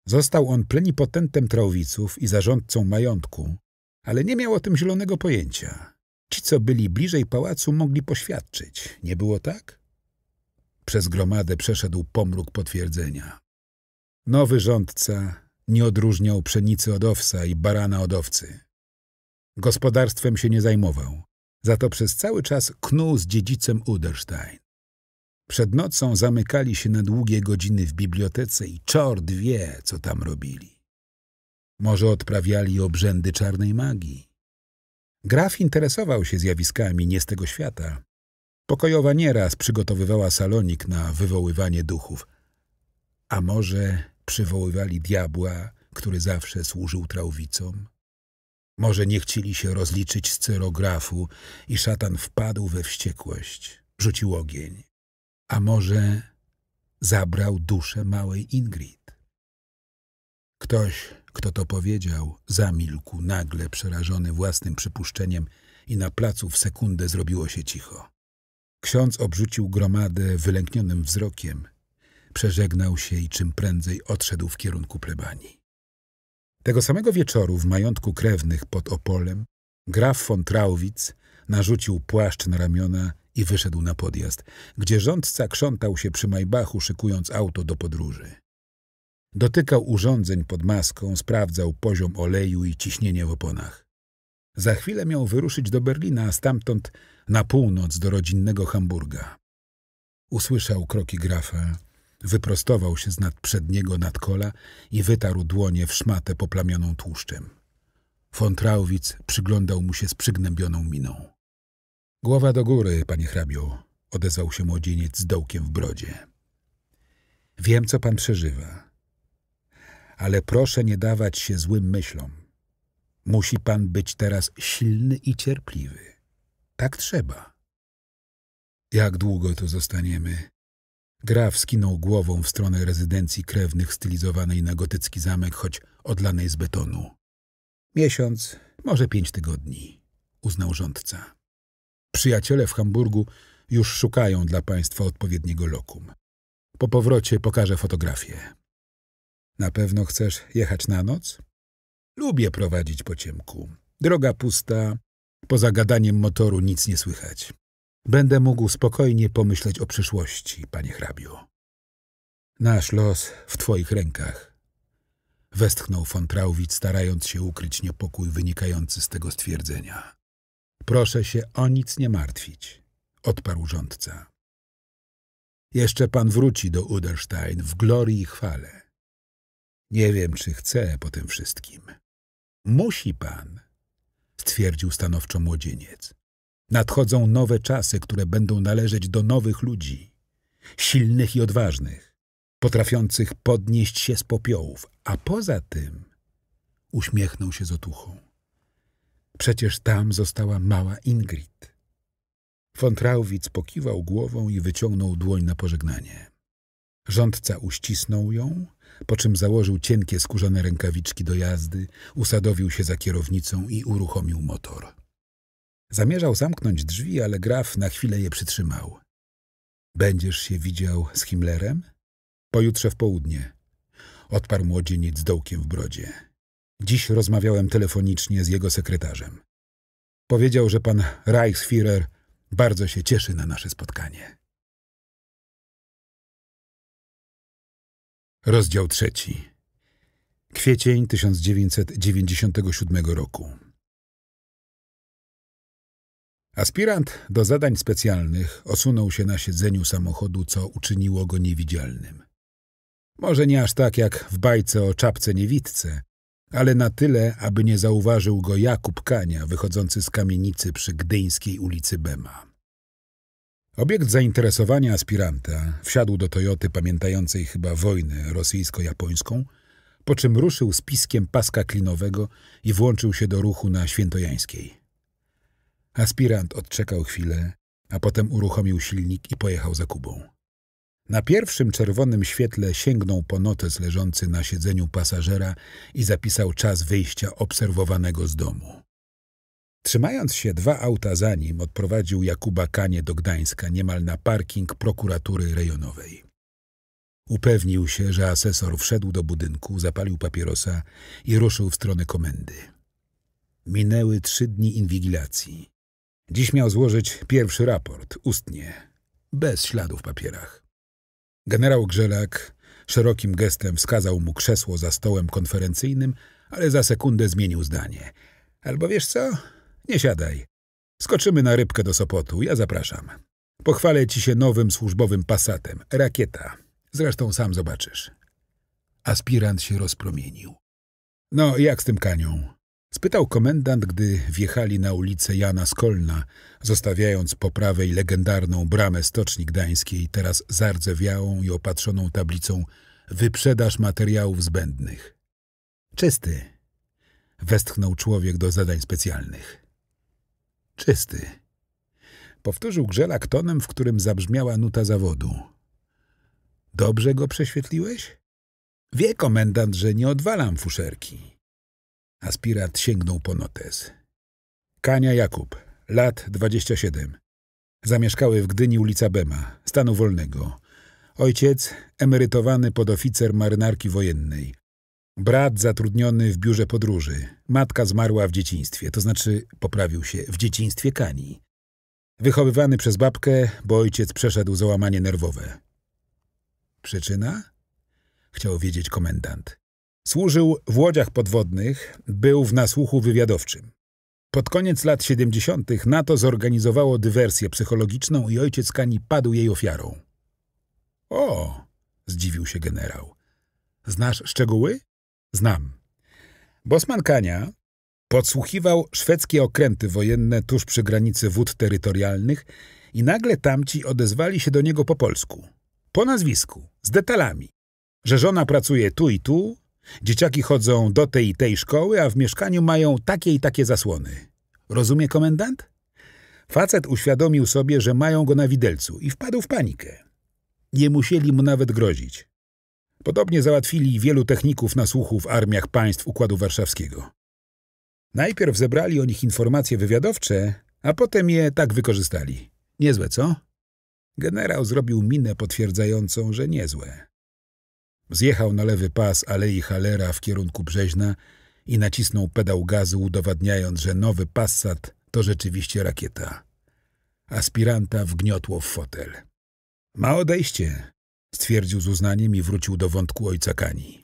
Został on plenipotentem Traowiców i zarządcą majątku, ale nie miał o tym zielonego pojęcia. Ci, co byli bliżej pałacu, mogli poświadczyć. Nie było tak? Przez gromadę przeszedł pomruk potwierdzenia. Nowy rządca nie odróżniał pszenicy od owsa i barana od owcy. Gospodarstwem się nie zajmował. Za to przez cały czas knuł z dziedzicem Uderstein. Przed nocą zamykali się na długie godziny w bibliotece i czord wie, co tam robili. Może odprawiali obrzędy czarnej magii. Graf interesował się zjawiskami nie z tego świata. Pokojowa nieraz przygotowywała salonik na wywoływanie duchów. A może przywoływali diabła, który zawsze służył trałwicom? Może nie chcieli się rozliczyć z cyrografu i szatan wpadł we wściekłość, rzucił ogień. A może zabrał duszę małej Ingrid? Ktoś, kto to powiedział, zamilkł nagle przerażony własnym przypuszczeniem i na placu w sekundę zrobiło się cicho. Ksiądz obrzucił gromadę wylęknionym wzrokiem, przeżegnał się i czym prędzej odszedł w kierunku plebanii. Tego samego wieczoru w majątku krewnych pod Opolem graf von Trauwitz narzucił płaszcz na ramiona i wyszedł na podjazd, gdzie rządca krzątał się przy Majbachu, szykując auto do podróży. Dotykał urządzeń pod maską, sprawdzał poziom oleju i ciśnienie w oponach. Za chwilę miał wyruszyć do Berlina, a stamtąd na północ do rodzinnego Hamburga. Usłyszał kroki grafa, wyprostował się z nad przedniego nadkola i wytarł dłonie w szmatę poplamioną tłuszczem. Von przyglądał mu się z przygnębioną miną. Głowa do góry, panie hrabiu, odezwał się młodzieniec z dołkiem w brodzie. Wiem, co pan przeżywa, ale proszę nie dawać się złym myślom. Musi pan być teraz silny i cierpliwy. Tak trzeba. Jak długo tu zostaniemy? Graf skinął głową w stronę rezydencji krewnych stylizowanej na gotycki zamek, choć odlanej z betonu. Miesiąc, może pięć tygodni, uznał rządca. Przyjaciele w Hamburgu już szukają dla państwa odpowiedniego lokum. Po powrocie pokażę fotografię. Na pewno chcesz jechać na noc? Lubię prowadzić po ciemku. Droga pusta, poza gadaniem motoru nic nie słychać. Będę mógł spokojnie pomyśleć o przyszłości, panie hrabiu. Nasz los w twoich rękach. Westchnął von Trauwitz, starając się ukryć niepokój wynikający z tego stwierdzenia. Proszę się o nic nie martwić, odparł rządca. Jeszcze pan wróci do Uderstein w glorii i chwale. Nie wiem, czy chce po tym wszystkim. Musi pan, stwierdził stanowczo młodzieniec. Nadchodzą nowe czasy, które będą należeć do nowych ludzi, silnych i odważnych, potrafiących podnieść się z popiołów, a poza tym uśmiechnął się z otuchą. Przecież tam została mała Ingrid. Von pokiwał głową i wyciągnął dłoń na pożegnanie. Rządca uścisnął ją, po czym założył cienkie skórzane rękawiczki do jazdy, usadowił się za kierownicą i uruchomił motor. Zamierzał zamknąć drzwi, ale graf na chwilę je przytrzymał. Będziesz się widział z Himmlerem? Pojutrze w południe, odparł młodzieniec z dołkiem w brodzie. Dziś rozmawiałem telefonicznie z jego sekretarzem. Powiedział, że pan Reichsführer bardzo się cieszy na nasze spotkanie. Rozdział trzeci. Kwiecień 1997 roku. Aspirant do zadań specjalnych osunął się na siedzeniu samochodu, co uczyniło go niewidzialnym. Może nie aż tak jak w bajce o czapce niewidce, ale na tyle, aby nie zauważył go Jakub Kania, wychodzący z kamienicy przy gdyńskiej ulicy Bema. Obiekt zainteresowania aspiranta wsiadł do Toyoty pamiętającej chyba wojnę rosyjsko-japońską, po czym ruszył z piskiem paska klinowego i włączył się do ruchu na Świętojańskiej. Aspirant odczekał chwilę, a potem uruchomił silnik i pojechał za Kubą. Na pierwszym czerwonym świetle sięgnął po notes leżący na siedzeniu pasażera i zapisał czas wyjścia obserwowanego z domu. Trzymając się dwa auta za nim, odprowadził Jakuba Kanie do Gdańska, niemal na parking prokuratury rejonowej. Upewnił się, że asesor wszedł do budynku, zapalił papierosa i ruszył w stronę komendy. Minęły trzy dni inwigilacji. Dziś miał złożyć pierwszy raport, ustnie, bez śladu w papierach. Generał Grzelak szerokim gestem wskazał mu krzesło za stołem konferencyjnym, ale za sekundę zmienił zdanie. Albo wiesz co? Nie siadaj. Skoczymy na rybkę do Sopotu, ja zapraszam. Pochwalę ci się nowym służbowym pasatem. Rakieta. Zresztą sam zobaczysz. Aspirant się rozpromienił. No, jak z tym kanią? Spytał komendant, gdy wjechali na ulicę Jana Skolna, zostawiając po prawej legendarną bramę Stoczni Gdańskiej, teraz zardzewiałą i opatrzoną tablicą wyprzedaż materiałów zbędnych. Czysty, westchnął człowiek do zadań specjalnych. Czysty, powtórzył grzelak tonem, w którym zabrzmiała nuta zawodu. Dobrze go prześwietliłeś? Wie komendant, że nie odwalam fuszerki. Aspirant sięgnął po notes. Kania Jakub, lat 27. Zamieszkały w Gdyni ulica Bema, stanu wolnego. Ojciec emerytowany podoficer marynarki wojennej. Brat zatrudniony w biurze podróży. Matka zmarła w dzieciństwie, to znaczy poprawił się w dzieciństwie Kani. Wychowywany przez babkę, bo ojciec przeszedł załamanie nerwowe. Przyczyna? Chciał wiedzieć komendant. Służył w łodziach podwodnych, był w nasłuchu wywiadowczym. Pod koniec lat 70. NATO zorganizowało dywersję psychologiczną i ojciec Kani padł jej ofiarą. O, zdziwił się generał. Znasz szczegóły? Znam. Bosman Kania podsłuchiwał szwedzkie okręty wojenne tuż przy granicy wód terytorialnych i nagle tamci odezwali się do niego po polsku. Po nazwisku, z detalami. Że żona pracuje tu i tu, Dzieciaki chodzą do tej i tej szkoły, a w mieszkaniu mają takie i takie zasłony. Rozumie komendant? Facet uświadomił sobie, że mają go na widelcu i wpadł w panikę. Nie musieli mu nawet grozić. Podobnie załatwili wielu techników na słuchu w armiach państw Układu Warszawskiego. Najpierw zebrali o nich informacje wywiadowcze, a potem je tak wykorzystali. Niezłe, co? Generał zrobił minę potwierdzającą, że niezłe. Zjechał na lewy pas Alei Halera w kierunku Brzeźna i nacisnął pedał gazu, udowadniając, że nowy Passat to rzeczywiście rakieta. Aspiranta wgniotło w fotel. Ma odejście, stwierdził z uznaniem i wrócił do wątku ojca Kani.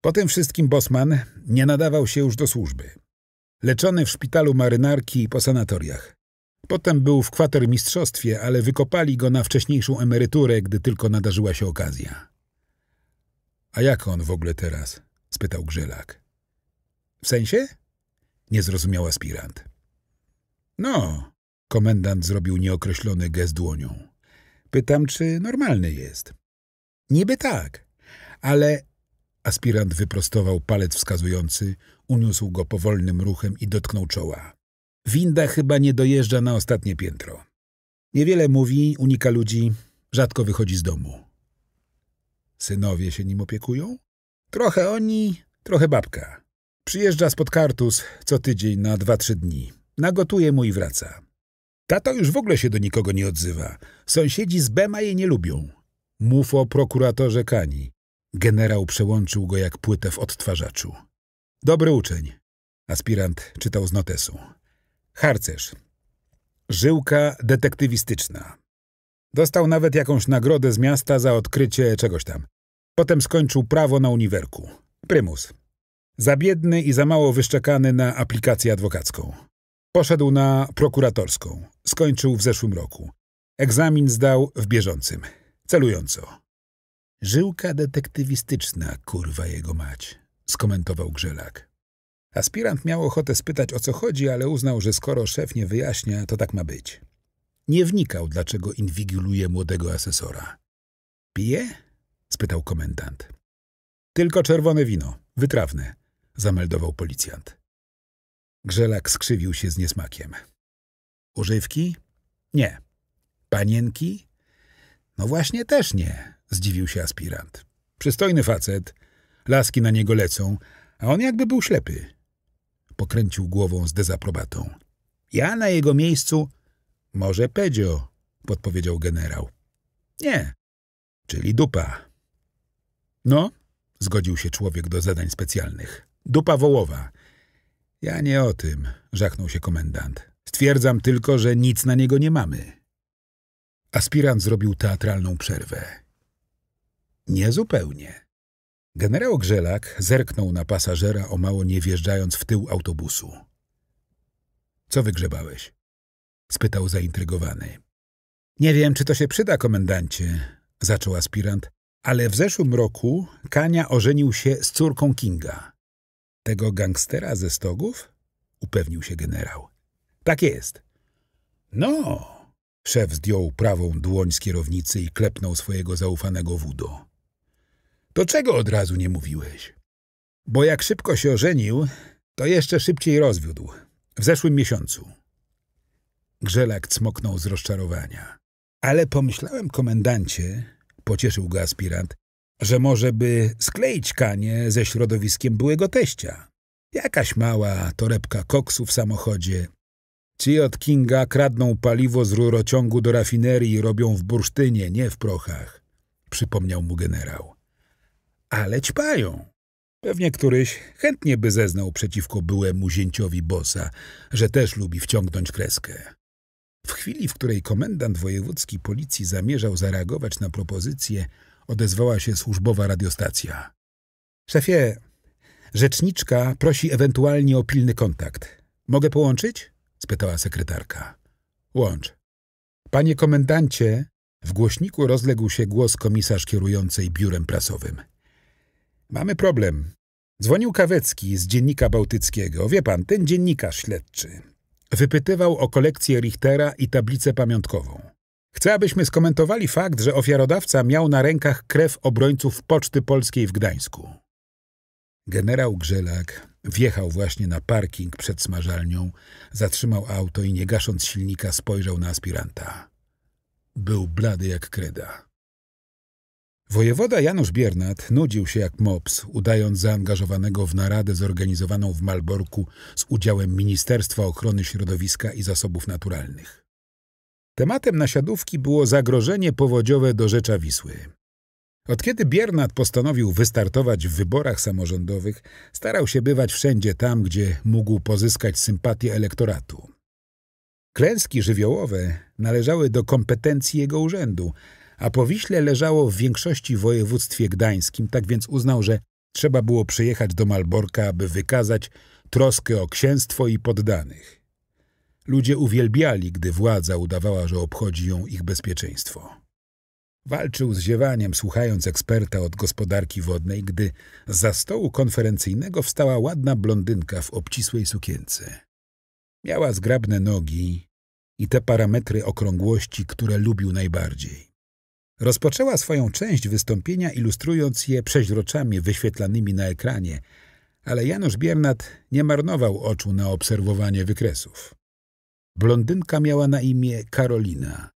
Po tym wszystkim Bosman nie nadawał się już do służby. Leczony w szpitalu marynarki i po sanatoriach. Potem był w kwatermistrzostwie, ale wykopali go na wcześniejszą emeryturę, gdy tylko nadarzyła się okazja. A jak on w ogóle teraz? spytał Grzelak. W sensie? Nie zrozumiał aspirant. No, komendant zrobił nieokreślony gest dłonią. Pytam, czy normalny jest. Niby tak, ale... Aspirant wyprostował palec wskazujący, uniósł go powolnym ruchem i dotknął czoła. Winda chyba nie dojeżdża na ostatnie piętro. Niewiele mówi, unika ludzi, rzadko wychodzi z domu. Synowie się nim opiekują? Trochę oni, trochę babka. Przyjeżdża z podkartus co tydzień na dwa, trzy dni. Nagotuje mu i wraca. Tata już w ogóle się do nikogo nie odzywa. Sąsiedzi z Bema jej nie lubią. Mów o prokuratorze Kani. Generał przełączył go jak płytę w odtwarzaczu. Dobry uczeń. Aspirant czytał z notesu. Harcerz. Żyłka detektywistyczna. Dostał nawet jakąś nagrodę z miasta za odkrycie czegoś tam. Potem skończył prawo na uniwerku. Prymus. Za biedny i za mało wyszczekany na aplikację adwokacką. Poszedł na prokuratorską. Skończył w zeszłym roku. Egzamin zdał w bieżącym. Celująco. Żyłka detektywistyczna, kurwa jego mać, skomentował Grzelak. Aspirant miał ochotę spytać o co chodzi, ale uznał, że skoro szef nie wyjaśnia, to tak ma być. Nie wnikał, dlaczego inwigiluje młodego asesora. Pije? spytał komendant. Tylko czerwone wino, wytrawne, zameldował policjant. Grzelak skrzywił się z niesmakiem. Używki? Nie. Panienki? No właśnie też nie, zdziwił się aspirant. Przystojny facet, laski na niego lecą, a on jakby był ślepy. Pokręcił głową z dezaprobatą. Ja na jego miejscu... Może Pedzio, podpowiedział generał. Nie, czyli dupa. No, zgodził się człowiek do zadań specjalnych. Dupa wołowa. Ja nie o tym, żachnął się komendant. Stwierdzam tylko, że nic na niego nie mamy. Aspirant zrobił teatralną przerwę. Niezupełnie. Generał Grzelak zerknął na pasażera o mało nie wjeżdżając w tył autobusu. Co wygrzebałeś? spytał zaintrygowany. Nie wiem, czy to się przyda, komendancie, zaczął aspirant, ale w zeszłym roku Kania ożenił się z córką Kinga. Tego gangstera ze stogów? Upewnił się generał. Tak jest. No, szef zdjął prawą dłoń z kierownicy i klepnął swojego zaufanego wudo. To czego od razu nie mówiłeś? Bo jak szybko się ożenił, to jeszcze szybciej rozwiódł. W zeszłym miesiącu. Grzelak cmoknął z rozczarowania. Ale pomyślałem, komendancie, pocieszył go aspirant, że może by skleić kanie ze środowiskiem byłego teścia. Jakaś mała torebka koksu w samochodzie. Ci od Kinga kradną paliwo z rurociągu do rafinerii i robią w bursztynie, nie w prochach, przypomniał mu generał. Ale ćpają. Pewnie któryś chętnie by zeznał przeciwko byłemu zięciowi bosa, że też lubi wciągnąć kreskę. W chwili, w której komendant wojewódzki policji zamierzał zareagować na propozycję, odezwała się służbowa radiostacja. Szefie, rzeczniczka prosi ewentualnie o pilny kontakt. Mogę połączyć? spytała sekretarka. Łącz. Panie komendancie, w głośniku rozległ się głos komisarz kierującej biurem prasowym. Mamy problem. Dzwonił Kawecki z dziennika bałtyckiego. Wie pan, ten dziennikarz śledczy. Wypytywał o kolekcję Richtera i tablicę pamiątkową. Chcę, abyśmy skomentowali fakt, że ofiarodawca miał na rękach krew obrońców Poczty Polskiej w Gdańsku. Generał Grzelak wjechał właśnie na parking przed smażalnią, zatrzymał auto i nie gasząc silnika spojrzał na aspiranta. Był blady jak kreda. Wojewoda Janusz Biernat nudził się jak mops, udając zaangażowanego w naradę zorganizowaną w Malborku z udziałem Ministerstwa Ochrony Środowiska i Zasobów Naturalnych. Tematem nasiadówki było zagrożenie powodziowe do Rzecza Wisły. Od kiedy Biernat postanowił wystartować w wyborach samorządowych, starał się bywać wszędzie tam, gdzie mógł pozyskać sympatię elektoratu. Klęski żywiołowe należały do kompetencji jego urzędu – a Powiśle leżało w większości w województwie gdańskim, tak więc uznał, że trzeba było przyjechać do Malborka, aby wykazać troskę o księstwo i poddanych. Ludzie uwielbiali, gdy władza udawała, że obchodzi ją ich bezpieczeństwo. Walczył z ziewaniem, słuchając eksperta od gospodarki wodnej, gdy za stołu konferencyjnego wstała ładna blondynka w obcisłej sukience. Miała zgrabne nogi i te parametry okrągłości, które lubił najbardziej. Rozpoczęła swoją część wystąpienia, ilustrując je przeźroczami wyświetlanymi na ekranie, ale Janusz Biernat nie marnował oczu na obserwowanie wykresów. Blondynka miała na imię Karolina.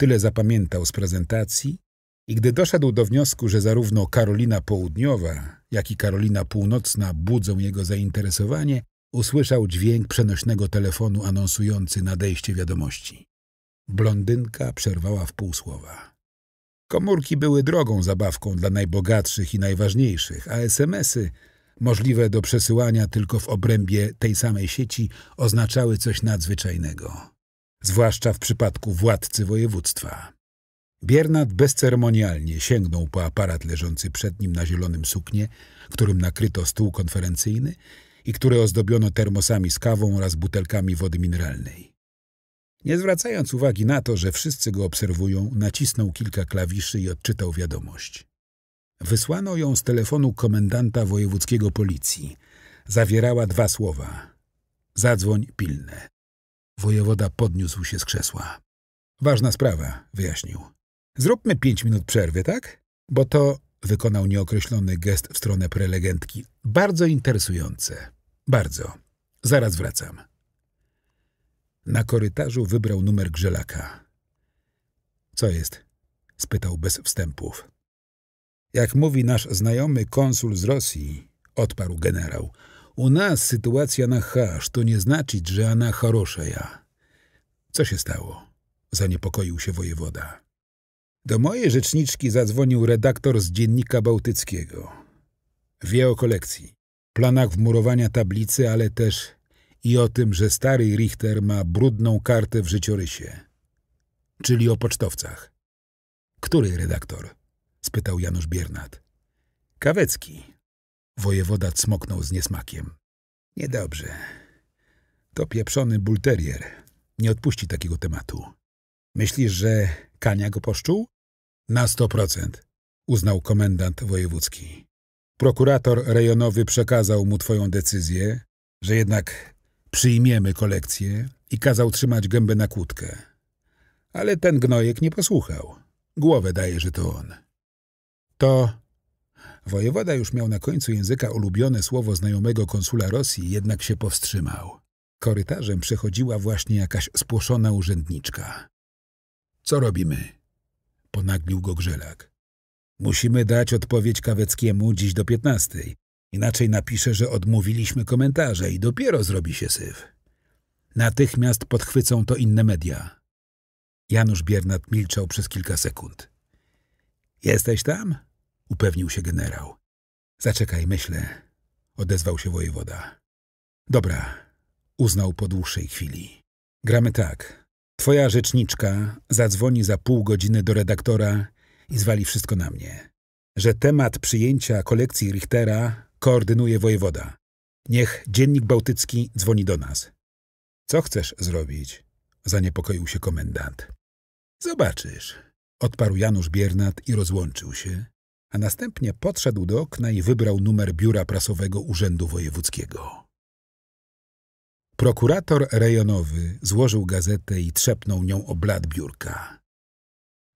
Tyle zapamiętał z prezentacji i gdy doszedł do wniosku, że zarówno Karolina Południowa, jak i Karolina Północna budzą jego zainteresowanie, usłyszał dźwięk przenośnego telefonu anonsujący nadejście wiadomości. Blondynka przerwała w półsłowa. Komórki były drogą zabawką dla najbogatszych i najważniejszych, a SMS-y, możliwe do przesyłania tylko w obrębie tej samej sieci, oznaczały coś nadzwyczajnego. Zwłaszcza w przypadku władcy województwa. Biernat bezceremonialnie sięgnął po aparat leżący przed nim na zielonym suknie, którym nakryto stół konferencyjny i który ozdobiono termosami z kawą oraz butelkami wody mineralnej. Nie zwracając uwagi na to, że wszyscy go obserwują, nacisnął kilka klawiszy i odczytał wiadomość. Wysłano ją z telefonu komendanta wojewódzkiego policji. Zawierała dwa słowa. Zadzwoń pilne. Wojewoda podniósł się z krzesła. Ważna sprawa, wyjaśnił. Zróbmy pięć minut przerwy, tak? Bo to, wykonał nieokreślony gest w stronę prelegentki, bardzo interesujące. Bardzo. Zaraz wracam. Na korytarzu wybrał numer grzelaka. Co jest? spytał bez wstępów. Jak mówi nasz znajomy konsul z Rosji, odparł generał, u nas sytuacja na hasz, to nie znaczy, że ona ja. Co się stało? Zaniepokoił się wojewoda. Do mojej rzeczniczki zadzwonił redaktor z Dziennika Bałtyckiego. Wie o kolekcji, planach wmurowania tablicy, ale też i o tym, że stary Richter ma brudną kartę w życiorysie. Czyli o pocztowcach. Który redaktor? spytał Janusz Biernat. Kawecki. Wojewoda cmoknął z niesmakiem. Niedobrze. To pieprzony bulterier. Nie odpuści takiego tematu. Myślisz, że Kania go poszczuł? Na sto procent, uznał komendant wojewódzki. Prokurator rejonowy przekazał mu twoją decyzję, że jednak Przyjmiemy kolekcję i kazał trzymać gębę na kłódkę. Ale ten gnojek nie posłuchał. Głowę daje, że to on. To... Wojewoda już miał na końcu języka ulubione słowo znajomego konsula Rosji, jednak się powstrzymał. Korytarzem przechodziła właśnie jakaś spłoszona urzędniczka. Co robimy? Ponaglił go Grzelak. Musimy dać odpowiedź Kaweckiemu dziś do piętnastej. Inaczej napisze, że odmówiliśmy komentarze i dopiero zrobi się syf. Natychmiast podchwycą to inne media. Janusz Biernat milczał przez kilka sekund. Jesteś tam? upewnił się generał. Zaczekaj, myślę, odezwał się wojewoda. Dobra, uznał po dłuższej chwili. Gramy tak. Twoja rzeczniczka zadzwoni za pół godziny do redaktora i zwali wszystko na mnie. Że temat przyjęcia kolekcji Richtera koordynuje wojewoda. Niech dziennik bałtycki dzwoni do nas. Co chcesz zrobić? Zaniepokoił się komendant. Zobaczysz, odparł Janusz Biernat i rozłączył się, a następnie podszedł do okna i wybrał numer biura prasowego Urzędu Wojewódzkiego. Prokurator rejonowy złożył gazetę i trzepnął nią o blat biurka.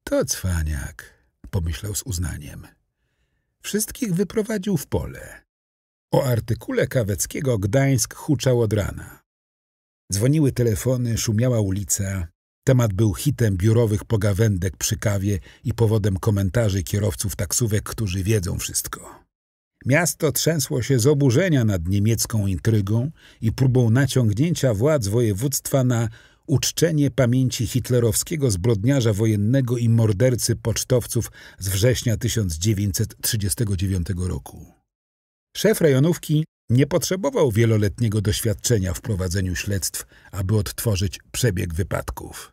To cwaniak, pomyślał z uznaniem. Wszystkich wyprowadził w pole. O artykule Kaweckiego Gdańsk huczał od rana. Dzwoniły telefony, szumiała ulica. Temat był hitem biurowych pogawędek przy kawie i powodem komentarzy kierowców taksówek, którzy wiedzą wszystko. Miasto trzęsło się z oburzenia nad niemiecką intrygą i próbą naciągnięcia władz województwa na uczczenie pamięci hitlerowskiego zbrodniarza wojennego i mordercy pocztowców z września 1939 roku. Szef rejonówki nie potrzebował wieloletniego doświadczenia w prowadzeniu śledztw, aby odtworzyć przebieg wypadków.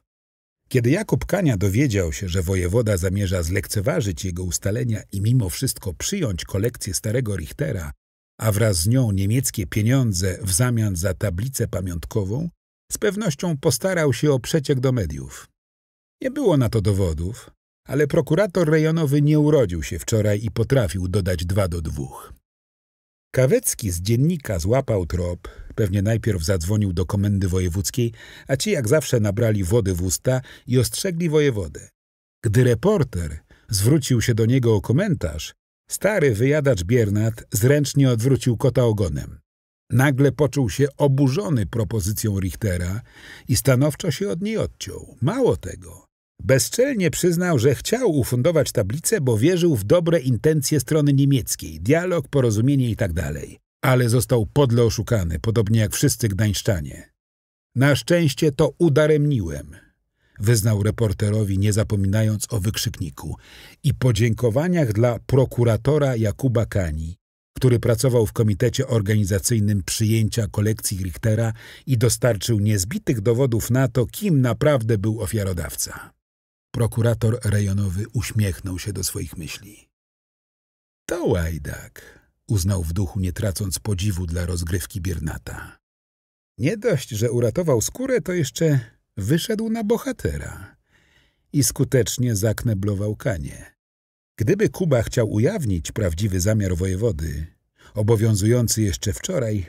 Kiedy Jakub Kania dowiedział się, że wojewoda zamierza zlekceważyć jego ustalenia i mimo wszystko przyjąć kolekcję starego Richtera, a wraz z nią niemieckie pieniądze w zamian za tablicę pamiątkową, z pewnością postarał się o przeciek do mediów. Nie było na to dowodów, ale prokurator rejonowy nie urodził się wczoraj i potrafił dodać dwa do dwóch. Kawecki z dziennika złapał trop, pewnie najpierw zadzwonił do komendy wojewódzkiej, a ci jak zawsze nabrali wody w usta i ostrzegli wojewodę. Gdy reporter zwrócił się do niego o komentarz, stary wyjadacz Biernat zręcznie odwrócił kota ogonem. Nagle poczuł się oburzony propozycją Richtera i stanowczo się od niej odciął. Mało tego, Bezczelnie przyznał, że chciał ufundować tablicę, bo wierzył w dobre intencje strony niemieckiej, dialog, porozumienie itd. Tak Ale został podle oszukany, podobnie jak wszyscy gdańszczanie. Na szczęście to udaremniłem, wyznał reporterowi, nie zapominając o wykrzykniku i podziękowaniach dla prokuratora Jakuba Kani, który pracował w komitecie organizacyjnym przyjęcia kolekcji Richtera i dostarczył niezbitych dowodów na to, kim naprawdę był ofiarodawca. Prokurator rejonowy uśmiechnął się do swoich myśli. To łajdak, uznał w duchu, nie tracąc podziwu dla rozgrywki biernata. Nie dość, że uratował skórę, to jeszcze wyszedł na bohatera i skutecznie zakneblował kanie. Gdyby Kuba chciał ujawnić prawdziwy zamiar wojewody, obowiązujący jeszcze wczoraj,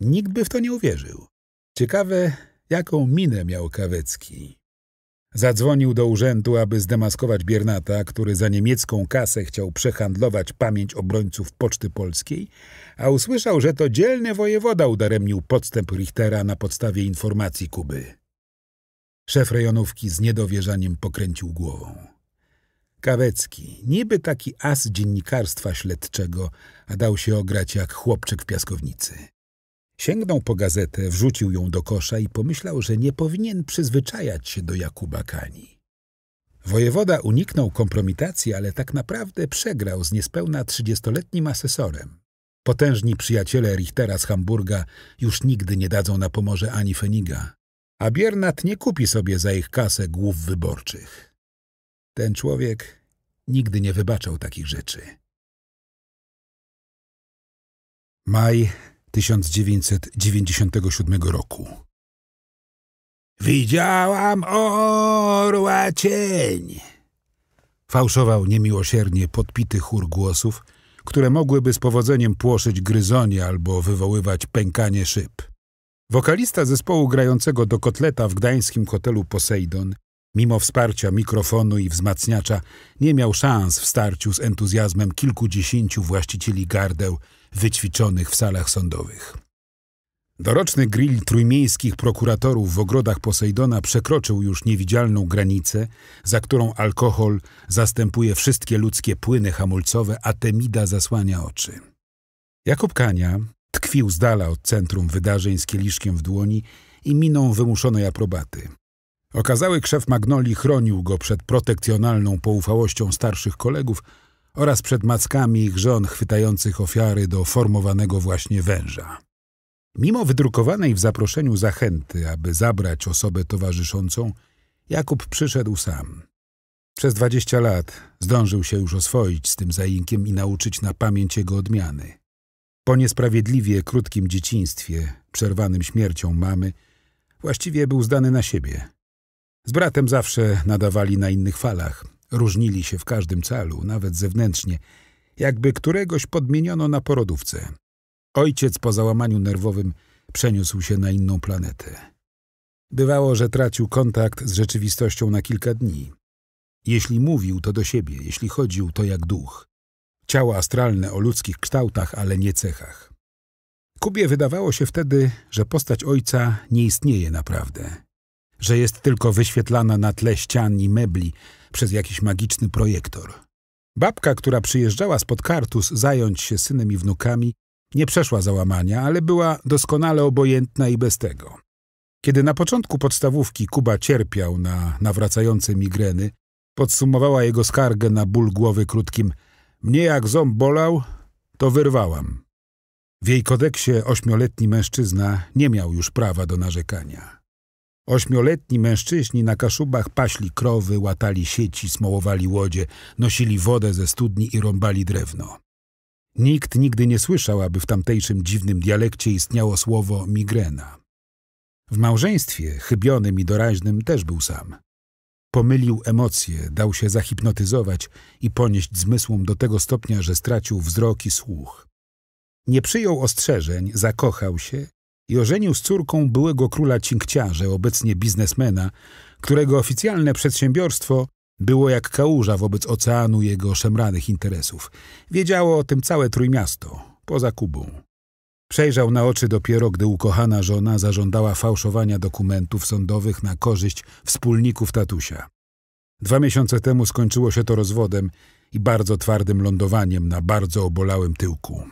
nikt by w to nie uwierzył. Ciekawe, jaką minę miał Kawecki. Zadzwonił do urzędu, aby zdemaskować Biernata, który za niemiecką kasę chciał przehandlować pamięć obrońców Poczty Polskiej, a usłyszał, że to dzielny wojewoda udaremnił podstęp Richtera na podstawie informacji Kuby. Szef rejonówki z niedowierzaniem pokręcił głową. Kawecki, niby taki as dziennikarstwa śledczego, a dał się ograć jak chłopczyk w piaskownicy. Sięgnął po gazetę, wrzucił ją do kosza i pomyślał, że nie powinien przyzwyczajać się do Jakuba Kani. Wojewoda uniknął kompromitacji, ale tak naprawdę przegrał z niespełna trzydziestoletnim asesorem. Potężni przyjaciele Richtera z Hamburga już nigdy nie dadzą na Pomorze ani Feniga, a Biernat nie kupi sobie za ich kasę głów wyborczych. Ten człowiek nigdy nie wybaczał takich rzeczy. Maj 1997 roku. Widziałam orła cień! Fałszował niemiłosiernie podpity chór głosów, które mogłyby z powodzeniem płoszyć gryzonie albo wywoływać pękanie szyb. Wokalista zespołu grającego do kotleta w gdańskim hotelu Poseidon, mimo wsparcia mikrofonu i wzmacniacza, nie miał szans w starciu z entuzjazmem kilkudziesięciu właścicieli gardeł wyćwiczonych w salach sądowych. Doroczny grill trójmiejskich prokuratorów w ogrodach Posejdona przekroczył już niewidzialną granicę, za którą alkohol zastępuje wszystkie ludzkie płyny hamulcowe, a temida zasłania oczy. Jakub Kania tkwił z dala od centrum wydarzeń z kieliszkiem w dłoni i miną wymuszonej aprobaty. Okazały krzew Magnoli chronił go przed protekcjonalną poufałością starszych kolegów, oraz przed mackami ich żon chwytających ofiary do formowanego właśnie węża. Mimo wydrukowanej w zaproszeniu zachęty, aby zabrać osobę towarzyszącą, Jakub przyszedł sam. Przez dwadzieścia lat zdążył się już oswoić z tym zainkiem i nauczyć na pamięć jego odmiany. Po niesprawiedliwie krótkim dzieciństwie, przerwanym śmiercią mamy, właściwie był zdany na siebie. Z bratem zawsze nadawali na innych falach – Różnili się w każdym calu, nawet zewnętrznie, jakby któregoś podmieniono na porodówce. Ojciec po załamaniu nerwowym przeniósł się na inną planetę. Bywało, że tracił kontakt z rzeczywistością na kilka dni. Jeśli mówił, to do siebie, jeśli chodził, to jak duch. Ciało astralne o ludzkich kształtach, ale nie cechach. Kubie wydawało się wtedy, że postać ojca nie istnieje naprawdę, że jest tylko wyświetlana na tle ścian i mebli, przez jakiś magiczny projektor. Babka, która przyjeżdżała spod Kartus zająć się synem i wnukami, nie przeszła załamania, ale była doskonale obojętna i bez tego. Kiedy na początku podstawówki Kuba cierpiał na nawracające migreny, podsumowała jego skargę na ból głowy krótkim mnie jak ząb bolał, to wyrwałam. W jej kodeksie ośmioletni mężczyzna nie miał już prawa do narzekania. Ośmioletni mężczyźni na kaszubach paśli krowy, łatali sieci, smołowali łodzie, nosili wodę ze studni i rąbali drewno. Nikt nigdy nie słyszał, aby w tamtejszym dziwnym dialekcie istniało słowo migrena. W małżeństwie, chybionym i doraźnym, też był sam. Pomylił emocje, dał się zahipnotyzować i ponieść zmysłom do tego stopnia, że stracił wzrok i słuch. Nie przyjął ostrzeżeń, zakochał się i ożenił z córką byłego króla cinkciarze, obecnie biznesmena, którego oficjalne przedsiębiorstwo było jak kałuża wobec oceanu jego szemranych interesów. Wiedziało o tym całe Trójmiasto, poza Kubą. Przejrzał na oczy dopiero, gdy ukochana żona zażądała fałszowania dokumentów sądowych na korzyść wspólników tatusia. Dwa miesiące temu skończyło się to rozwodem i bardzo twardym lądowaniem na bardzo obolałym tyłku.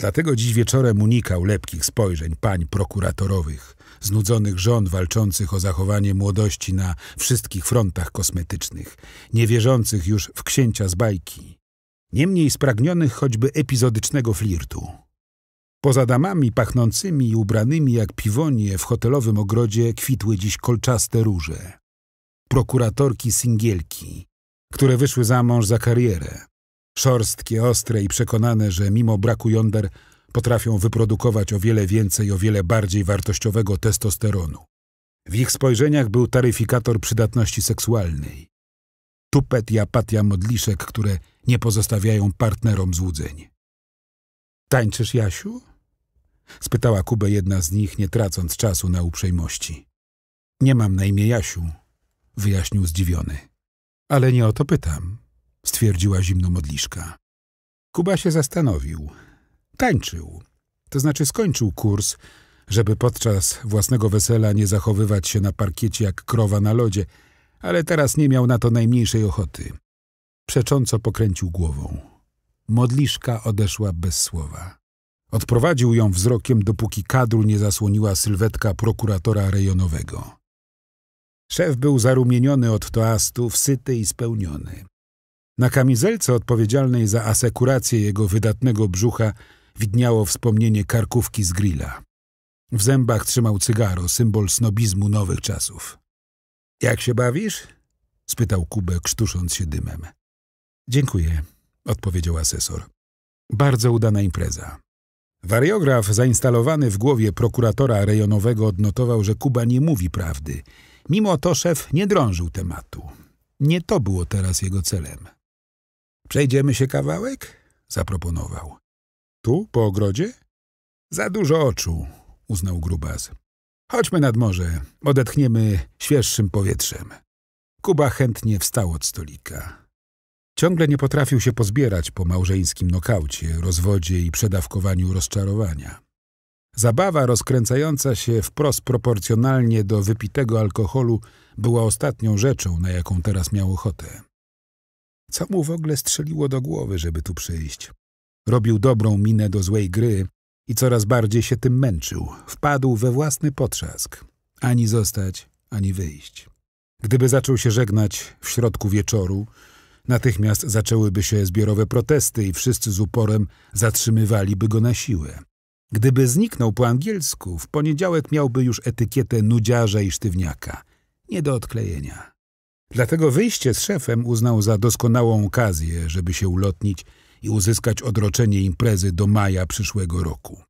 Dlatego dziś wieczorem unikał lepkich spojrzeń pań prokuratorowych, znudzonych żon walczących o zachowanie młodości na wszystkich frontach kosmetycznych, niewierzących już w księcia z bajki, niemniej spragnionych choćby epizodycznego flirtu. Poza damami pachnącymi i ubranymi jak piwonie w hotelowym ogrodzie kwitły dziś kolczaste róże. Prokuratorki singielki, które wyszły za mąż za karierę, szorstkie, ostre i przekonane, że mimo braku jąder potrafią wyprodukować o wiele więcej, o wiele bardziej wartościowego testosteronu. W ich spojrzeniach był taryfikator przydatności seksualnej. Tupet i apatia modliszek, które nie pozostawiają partnerom złudzeń. Tańczysz, Jasiu? spytała Kubę jedna z nich, nie tracąc czasu na uprzejmości. Nie mam na imię Jasiu, wyjaśnił zdziwiony. Ale nie o to pytam stwierdziła zimno modliszka. Kuba się zastanowił. Tańczył. To znaczy skończył kurs, żeby podczas własnego wesela nie zachowywać się na parkiecie jak krowa na lodzie, ale teraz nie miał na to najmniejszej ochoty. Przecząco pokręcił głową. Modliszka odeszła bez słowa. Odprowadził ją wzrokiem, dopóki kadru nie zasłoniła sylwetka prokuratora rejonowego. Szef był zarumieniony od toastu, wsyty i spełniony. Na kamizelce odpowiedzialnej za asekurację jego wydatnego brzucha widniało wspomnienie karkówki z grilla. W zębach trzymał cygaro, symbol snobizmu nowych czasów. — Jak się bawisz? — spytał Kubek, sztusząc się dymem. — Dziękuję — odpowiedział asesor. — Bardzo udana impreza. Wariograf zainstalowany w głowie prokuratora rejonowego odnotował, że Kuba nie mówi prawdy. Mimo to szef nie drążył tematu. Nie to było teraz jego celem. Przejdziemy się kawałek? Zaproponował. Tu, po ogrodzie? Za dużo oczu, uznał grubas. Chodźmy nad morze, odetchniemy świeższym powietrzem. Kuba chętnie wstał od stolika. Ciągle nie potrafił się pozbierać po małżeńskim nokaucie, rozwodzie i przedawkowaniu rozczarowania. Zabawa rozkręcająca się wprost proporcjonalnie do wypitego alkoholu była ostatnią rzeczą, na jaką teraz miał ochotę. Co mu w ogóle strzeliło do głowy, żeby tu przyjść? Robił dobrą minę do złej gry i coraz bardziej się tym męczył. Wpadł we własny potrzask. Ani zostać, ani wyjść. Gdyby zaczął się żegnać w środku wieczoru, natychmiast zaczęłyby się zbiorowe protesty i wszyscy z uporem zatrzymywaliby go na siłę. Gdyby zniknął po angielsku, w poniedziałek miałby już etykietę nudziarza i sztywniaka. Nie do odklejenia. Dlatego wyjście z szefem uznał za doskonałą okazję, żeby się ulotnić i uzyskać odroczenie imprezy do maja przyszłego roku.